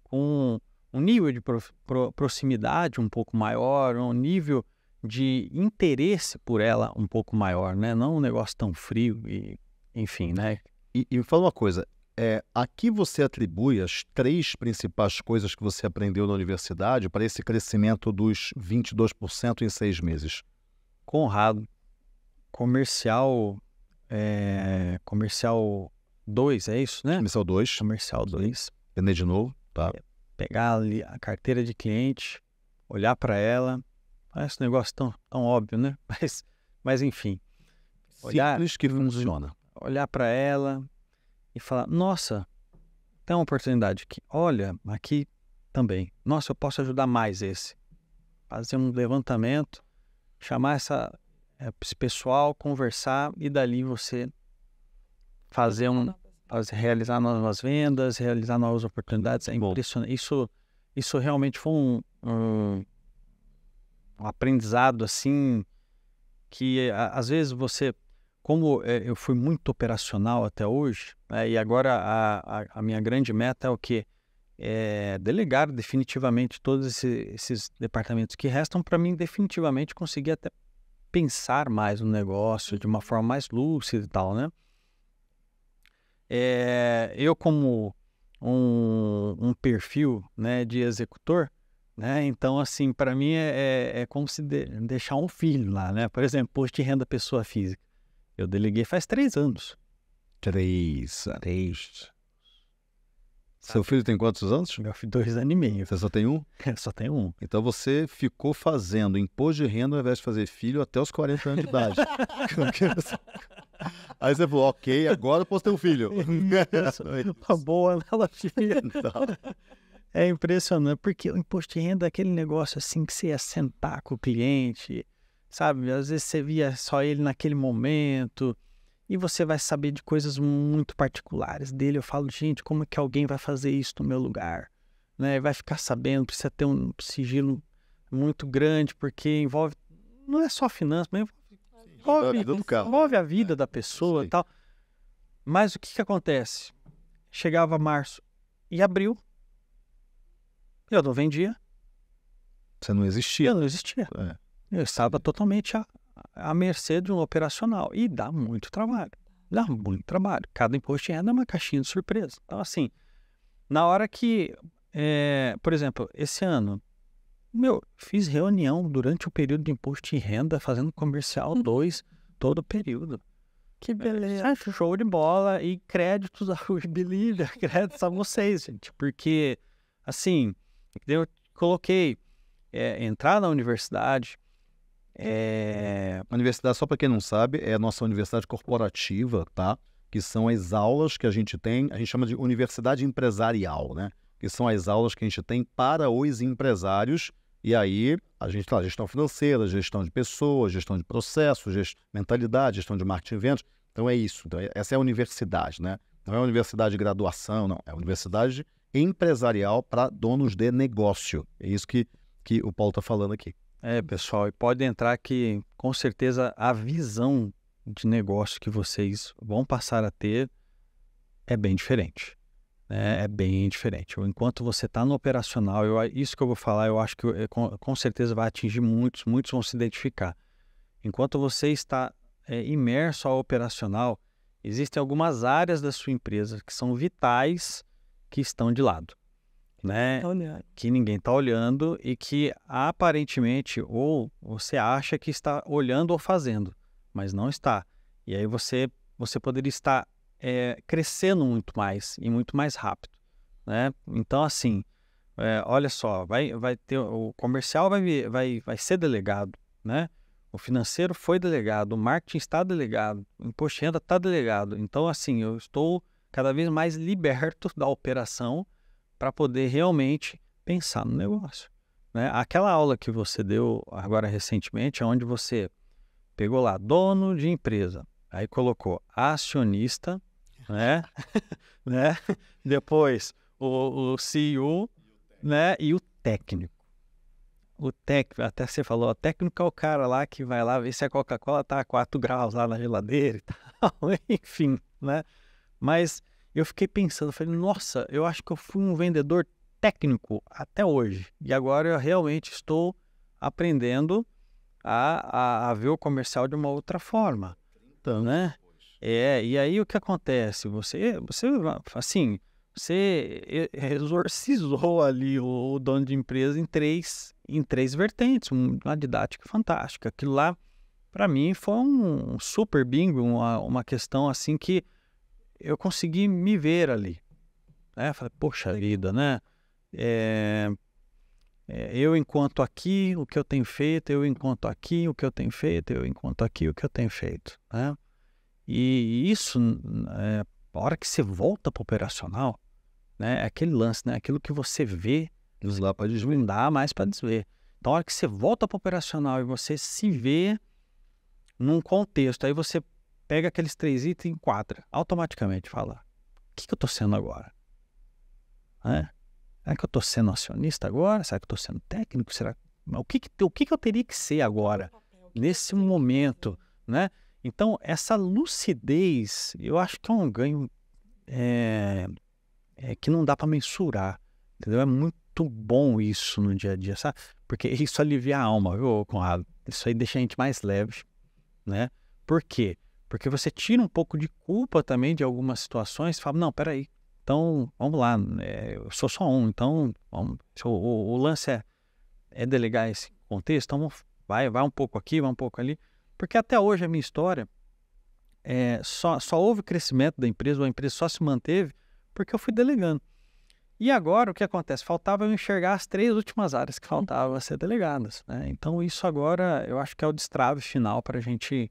com um nível de pro, pro, proximidade um pouco maior, um nível de interesse por ela um pouco maior, né? Não um negócio tão frio e enfim, né? E, e me fala uma coisa, é, a que você atribui as três principais coisas que você aprendeu na universidade para esse crescimento dos 22% em seis meses? Conrado, comercial, é, comercial 2, é isso, né? Comercial 2. Comercial 2. Vender de novo, tá? É, pegar ali a carteira de cliente, olhar para ela. Parece um negócio tão, tão óbvio, né? Mas, mas enfim. Olhar, Simples que hum, funciona. Olhar para ela, e falar: nossa, tem uma oportunidade aqui. Olha, aqui também. Nossa, eu posso ajudar mais esse. Fazer um levantamento, chamar essa, eh, esse pessoal, conversar e dali você fazer um fazer, realizar novas vendas, realizar novas oportunidades. É impressionante. Isso, isso realmente foi um, um, um aprendizado assim que às vezes você como eh, eu fui muito operacional até hoje, né, e agora a, a, a, minha grande meta é o quê? É delegar definitivamente todos esse, esses departamentos que restam para mim definitivamente conseguir até pensar mais no negócio de uma uhum. forma mais lúcida e tal, né? É, eu como um, um, perfil né, de executor, né? Então, assim, para mim é, é, é como se de, deixar um filho lá, né? Por exemplo, posto de renda pessoa física. Eu deleguei faz três anos. Três anos. Três. Seu filho tem quantos anos? Meu filho, dois anos e meio. Você só tem um? só tem um. Então você ficou fazendo imposto de renda ao invés de fazer filho até os 40 anos de idade. Aí você falou, ok, agora eu posso ter um filho. Isso, uma boa analogia. Então. É impressionante, porque o imposto de renda é aquele negócio assim que você ia sentar com o cliente, sabe? Às vezes você via só ele naquele momento e você vai saber de coisas muito particulares dele. Eu falo, gente, como é que alguém vai fazer isso no meu lugar? Né? Vai ficar sabendo, precisa ter um sigilo muito grande, porque envolve, não é só finanças, mas envolve, envolve, é envolve a né? vida é, da é, pessoa e tal. Mas o que, que acontece? Chegava março e abril, eu não vendia. Você não existia. Eu não existia. É. Eu estava totalmente à, à mercê de um operacional. E dá muito trabalho. Dá muito trabalho. Cada imposto de renda é uma caixinha de surpresa. Então, assim, na hora que, é, por exemplo, esse ano, meu, fiz reunião durante o período de imposto de renda, fazendo comercial 2 hum. todo o período. Que é, beleza. É, show de bola e créditos a Bilília, créditos a vocês, gente. Porque, assim, eu coloquei é, eh, entrar na universidade, é... A universidade, só para quem não sabe, é a nossa universidade corporativa, tá? Que são as aulas que a gente tem, a gente chama de universidade empresarial, né? Que são as aulas que a gente tem para os empresários. E aí, a gente tá gestão financeira, gestão de pessoas, gestão de processos, gest... mentalidade, gestão de marketing e vendas. Então é isso. Então, é, essa é a universidade, né? Não é universidade de graduação, não. É universidade empresarial para donos de negócio. É isso que, que o Paulo está falando aqui. É, pessoal, e pode entrar que com certeza a visão de negócio que vocês vão passar a ter é bem diferente. Né? Uhum. É bem diferente. Enquanto você está no operacional, eu, isso que eu vou falar, eu acho que eu, eh, com, com, certeza vai atingir muitos, muitos vão se identificar. Enquanto você está é, imerso ao operacional, existem algumas áreas da sua empresa que são vitais que estão de lado né? Tá que ninguém está olhando e que aparentemente ou você acha que está olhando ou fazendo, mas não está. E aí você você poderia estar é, crescendo muito mais e muito mais rápido, né? Então assim, é, olha só, vai vai ter o comercial vai vai vai ser delegado, né? O financeiro foi delegado, o marketing está delegado, o imposto de renda está delegado. Então, assim, eu estou cada vez mais liberto da operação para poder realmente pensar no negócio. Né? Aquela aula que você deu agora recentemente, é onde você pegou lá dono de empresa, aí colocou acionista, né? né? Depois o, o CEO, e o né? E o técnico. O técnico, até você falou, o técnico é o cara lá que vai lá ver se a Coca-Cola tá a 4 graus lá na geladeira e tal, enfim, né? Mas eu fiquei pensando, falei, nossa, eu acho que eu fui um vendedor técnico até hoje. E agora eu realmente estou aprendendo a, a, a ver o comercial de uma outra forma. Então, né? É, e aí o que acontece? Você, você assim, você exorcizou ali o, o dono de empresa em três, em três vertentes, uma didática fantástica. Aquilo lá, para mim, foi um super bingo, uma, uma questão assim que eu consegui me ver ali. Né? Falei, poxa vida, né? É, é, eu enquanto aqui, o que eu tenho feito, eu enquanto aqui, o que eu tenho feito, eu enquanto aqui, o que eu tenho feito. Né? E isso, é, a hora que você volta para o operacional, né, é aquele lance, né? aquilo que você vê, não dá para desvendar, Não dá mais para desver. Então, a hora que você volta para o operacional e você se vê num contexto, aí você pega aqueles três itens e enquadra. Automaticamente fala: o que, que eu estou sendo agora? É? Será que eu estou sendo acionista agora? Será que eu estou sendo técnico? Será... O, que, que, o que, que eu teria que ser agora, é nesse momento? Né? Então, essa lucidez, eu acho que é um ganho é, é, que não dá para mensurar. Entendeu? É muito bom isso no dia a dia, sabe? Porque isso alivia a alma, viu, Conrado? Isso aí deixa a gente mais leve, né? Por quê? Porque você tira um pouco de culpa também de algumas situações, fala, não, peraí, então vamos lá, é, eu sou só um, então vamos, o, o, o, lance é, é delegar esse contexto, então vai, vai um pouco aqui, vai um pouco ali. Porque até hoje a minha história é, só, só houve crescimento da empresa, ou a empresa só se manteve porque eu fui delegando. E agora o que acontece? Faltava eu enxergar as três últimas áreas que faltavam a ser delegadas. Né? Então isso agora eu acho que é o destrave final para a gente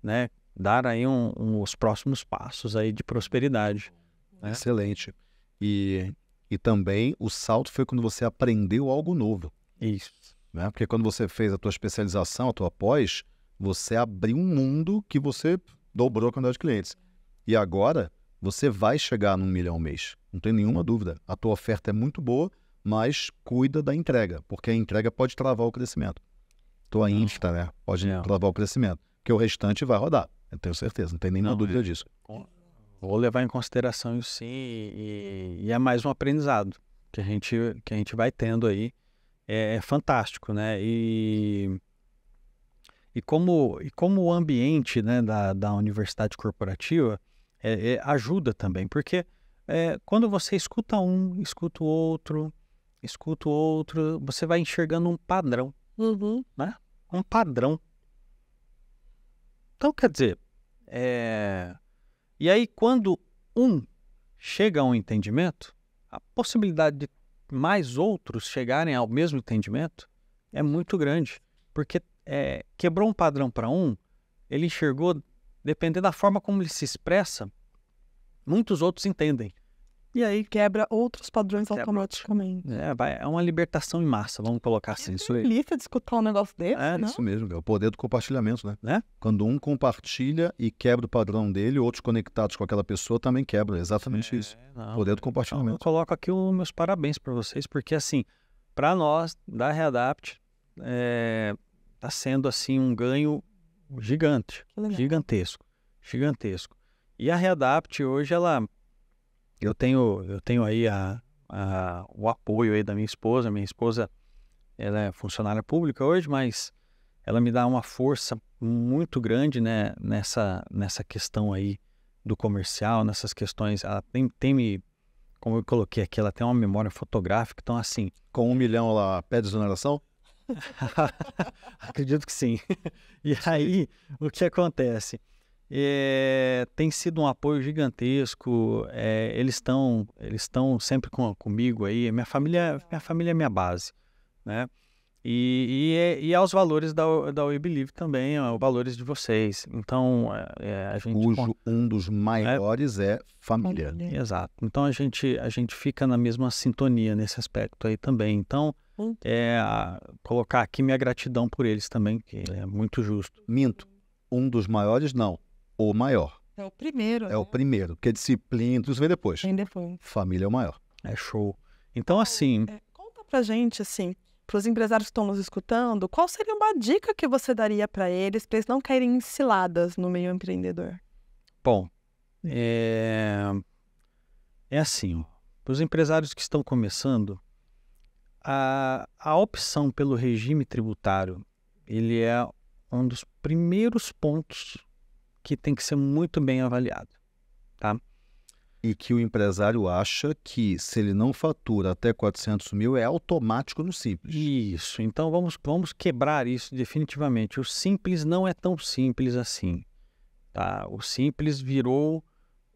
né, dar aí um, um, os próximos passos aí de prosperidade. Né? Excelente. E, e também o salto foi quando você aprendeu algo novo. Isso. Né? Porque quando você fez a tua especialização, a tua pós, você abriu um mundo que você dobrou a quantidade de clientes. E agora você vai chegar num milhão mês. Não tem nenhuma dúvida. A tua oferta é muito boa, mas cuida da entrega, porque a entrega pode travar o crescimento. Tua Não. Insta, né? Pode Não. travar o crescimento, porque o restante vai rodar. Eu tenho certeza, não tem nenhuma não, dúvida disso. Vou levar em consideração isso sim, e, e, é mais um aprendizado que a gente, que a gente vai tendo aí. É, é fantástico, né? E, e, como, e como o ambiente né, da, da universidade corporativa é, é, ajuda também, porque é, quando você escuta um, escuta o outro, escuta o outro, você vai enxergando um padrão, uhum. né? Um padrão. Então, quer dizer, é... E aí, quando um chega a um entendimento, a possibilidade de mais outros chegarem ao mesmo entendimento é muito grande, porque é, quebrou um padrão para um, ele enxergou, dependendo da forma como ele se expressa, muitos outros entendem. E aí quebra outros padrões quebra. automaticamente. É, vai, é uma libertação em massa, vamos colocar é assim. É isso aí. de escutar um negócio desse, É, não? isso mesmo, é o poder do compartilhamento, né? né? Quando um compartilha e quebra o padrão dele, outros conectados com aquela pessoa também quebram, é exatamente é, isso. Não, poder do então, compartilhamento. eu coloco aqui os meus parabéns para vocês, porque assim, para nós, da Readapt, é, tá sendo assim um ganho gigante, gigantesco, gigantesco. E a Readapt hoje, ela eu tenho, eu tenho aí a, a, o apoio aí da minha esposa. Minha esposa, ela é funcionária pública hoje, mas ela me dá uma força muito grande né, nessa, nessa questão aí do comercial, nessas questões. Ela tem, tem me, como eu coloquei aqui, ela tem uma memória fotográfica, então assim. Com um milhão ela pede exoneração? Acredito que sim. e aí, o que acontece? É, tem sido um apoio gigantesco. É, eles estão eles estão sempre com, comigo aí. Minha família minha família é minha base, né? E, e, é, e aos é valores da, da We Believe também, aos é valores de vocês. Então, é, a gente... Cujo um dos né? maiores é, família. Né? família. Exato. Então, a gente, a gente fica na mesma sintonia nesse aspecto aí também. Então, é, colocar aqui minha gratidão por eles também, que é muito justo. Minto um dos maiores, não o maior. É o primeiro. É né? o primeiro, porque é disciplina, tudo vem depois. Vem depois. Família é o maior. É show. Então, assim. É, conta pra gente, assim, para os empresários que estão nos escutando, qual seria uma dica que você daria para eles, para eles não caírem enciladas no meio empreendedor? Bom, é, é assim, para os empresários que estão começando, a, a opção pelo regime tributário, ele é um dos primeiros pontos que tem que ser muito bem avaliado, tá? E que o empresário acha que se ele não fatura até 400 mil é automático no simples. Isso. Então vamos, vamos quebrar isso definitivamente. O simples não é tão simples assim, tá? O simples virou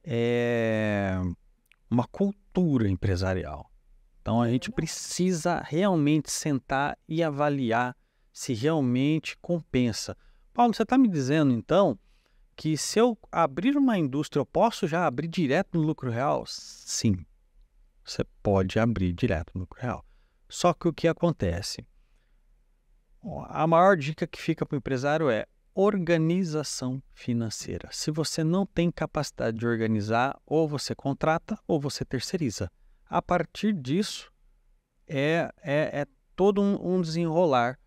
é, uma cultura empresarial. Então a gente precisa realmente sentar e avaliar se realmente compensa. Paulo, você está me dizendo então que se eu abrir uma indústria, eu posso já abrir direto no lucro real? Sim, você pode abrir direto no lucro real. Só que o que acontece? A maior dica que fica para o empresário é organização financeira. Se você não tem capacidade de organizar, ou você contrata ou você terceiriza. A partir disso, é, é, é todo um, um desenrolar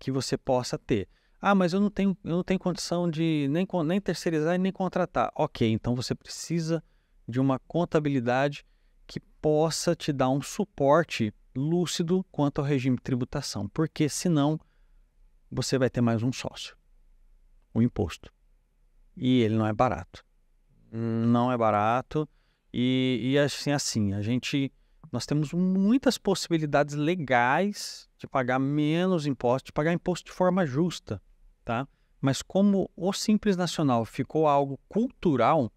que você possa ter. Ah, mas eu não tenho, eu não tenho condição de nem, nem terceirizar e nem contratar. Ok, então você precisa de uma contabilidade que possa te dar um suporte lúcido quanto ao regime de tributação, porque senão você vai ter mais um sócio, o imposto. E ele não é barato. Não é barato. E, e assim, assim, a gente. Nós temos muitas possibilidades legais de pagar menos impostos, de pagar imposto de forma justa tá? Mas como o Simples Nacional ficou algo cultural,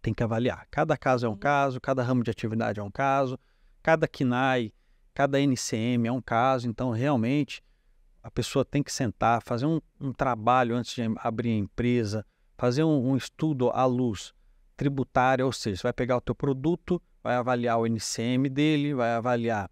tem que avaliar. Cada caso é um caso, cada ramo de atividade é um caso, cada KNAI, cada NCM é um caso, então realmente a pessoa tem que sentar, fazer um, um trabalho antes de abrir a empresa, fazer um, um estudo à luz tributária, ou seja, você vai pegar o teu produto, vai avaliar o NCM dele, vai avaliar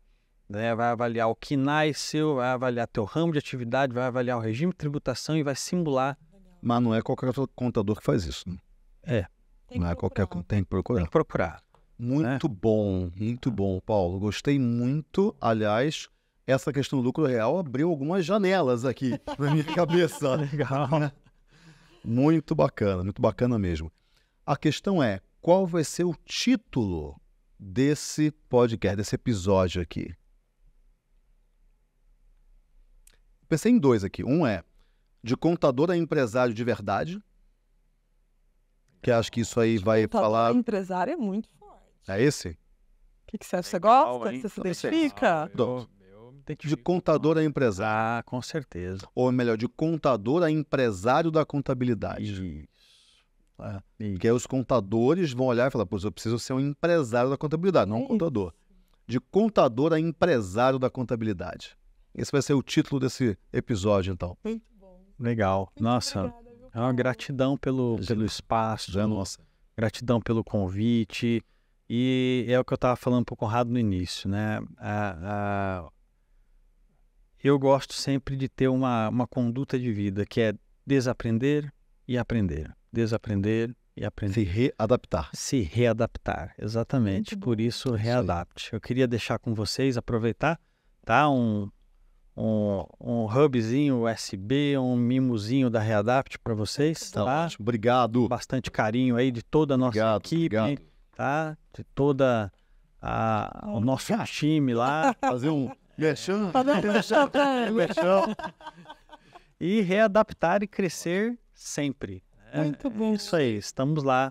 né? vai avaliar o que nasceu, vai avaliar teu ramo de atividade, vai avaliar o regime de tributação e vai simular. Mas não é qualquer contador que faz isso. Né? É. Tem não é qualquer tem que procurar. Tem que procurar. Né? Muito né? bom, muito bom, Paulo. Gostei muito. Aliás, essa questão do lucro real abriu algumas janelas aqui na minha cabeça. Legal. Muito bacana, muito bacana mesmo. A questão é, qual vai ser o título desse podcast, desse episódio aqui? pensei em dois aqui. Um é de contador a empresário de verdade, que acho que isso aí vai contador falar. empresário é muito forte. É esse? O que, que você Você gosta? você se identifica? Não, de contador a empresário. Ah, com certeza. Ou melhor, de contador a empresário da contabilidade. Isso. É. Isso. Porque aí os contadores vão olhar e falar, pô, eu preciso ser um empresário da contabilidade, não um é contador. Isso. De contador a empresário da contabilidade. Esse vai ser o título desse episódio, então. Muito bom. Legal. Nossa, obrigada, é uma gratidão pelo, pelo espaço. É nossa. Gratidão pelo convite. E é o que eu estava falando um pouco errado no início, né? A, é, a... É, eu gosto sempre de ter uma, uma conduta de vida que é desaprender e aprender. Desaprender e aprender. Se readaptar. Se readaptar, exatamente. Por isso, readapte. Eu queria deixar com vocês, aproveitar, tá? Um, um, um hubzinho USB, um mimozinho da Readapt para vocês, então, tá? tá? Obrigado. Bastante carinho aí de toda a nossa obrigado, equipe, obrigado. tá? De toda a, o nosso time lá. Fazer um mexão, E readaptar e crescer sempre. Né? Muito é, bom. Isso aí, estamos lá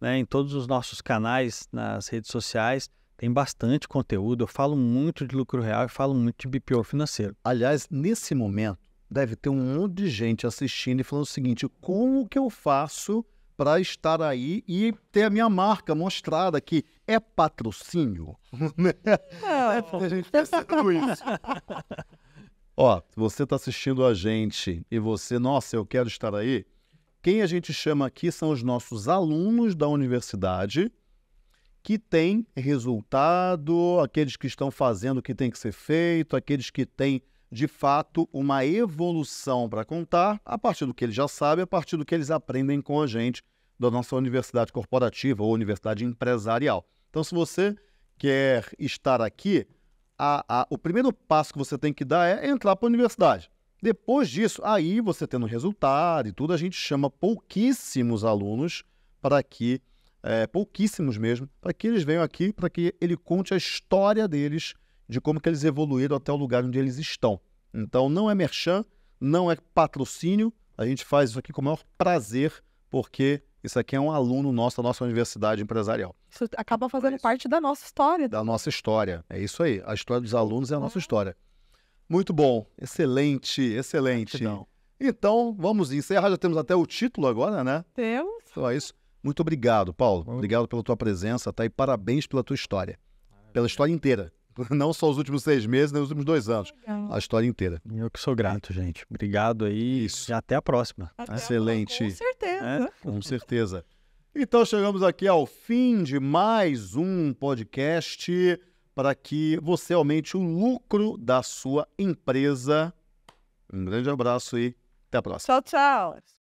né, em todos os nossos canais, nas redes sociais. Tem bastante conteúdo, eu falo muito de lucro real e falo muito de BPO financeiro. Aliás, nesse momento, deve ter um monte de gente assistindo e falando o seguinte: como que eu faço para estar aí e ter a minha marca mostrada aqui. É patrocínio? Né? É, é a gente isso. Ó, você está assistindo a gente e você, nossa, eu quero estar aí. Quem a gente chama aqui são os nossos alunos da universidade que tem resultado, aqueles que estão fazendo o que tem que ser feito, aqueles que têm de fato uma evolução para contar, a partir do que eles já sabem, a partir do que eles aprendem com a gente da nossa universidade corporativa ou universidade empresarial. Então, se você quer estar aqui, a, a, o primeiro passo que você tem que dar é entrar para a universidade. Depois disso, aí você tendo resultado e tudo, a gente chama pouquíssimos alunos para que é, pouquíssimos mesmo, para que eles venham aqui, para que ele conte a história deles, de como que eles evoluíram até o lugar onde eles estão. Então não é merchan, não é patrocínio, a gente faz isso aqui com o maior prazer, porque isso aqui é um aluno nosso da nossa universidade empresarial. Isso acaba fazendo parte da nossa história. Da nossa história, é isso aí. A história dos alunos é a nossa é. história. Muito bom, excelente, excelente. Então, vamos encerrar, já temos até o título agora, né? Temos. Só então é isso. Muito obrigado, Paulo. Obrigado pela tua presença, tá? E parabéns pela tua história. Pela história inteira. Não só os últimos seis meses, nem os últimos dois anos. A história inteira. Eu que sou grato, gente. Obrigado aí. Isso. E até a próxima. Até Excelente. Com certeza. É? com certeza. Então chegamos aqui ao fim de mais um podcast para que você aumente o lucro da sua empresa. Um grande abraço e até a próxima. Tchau, tchau.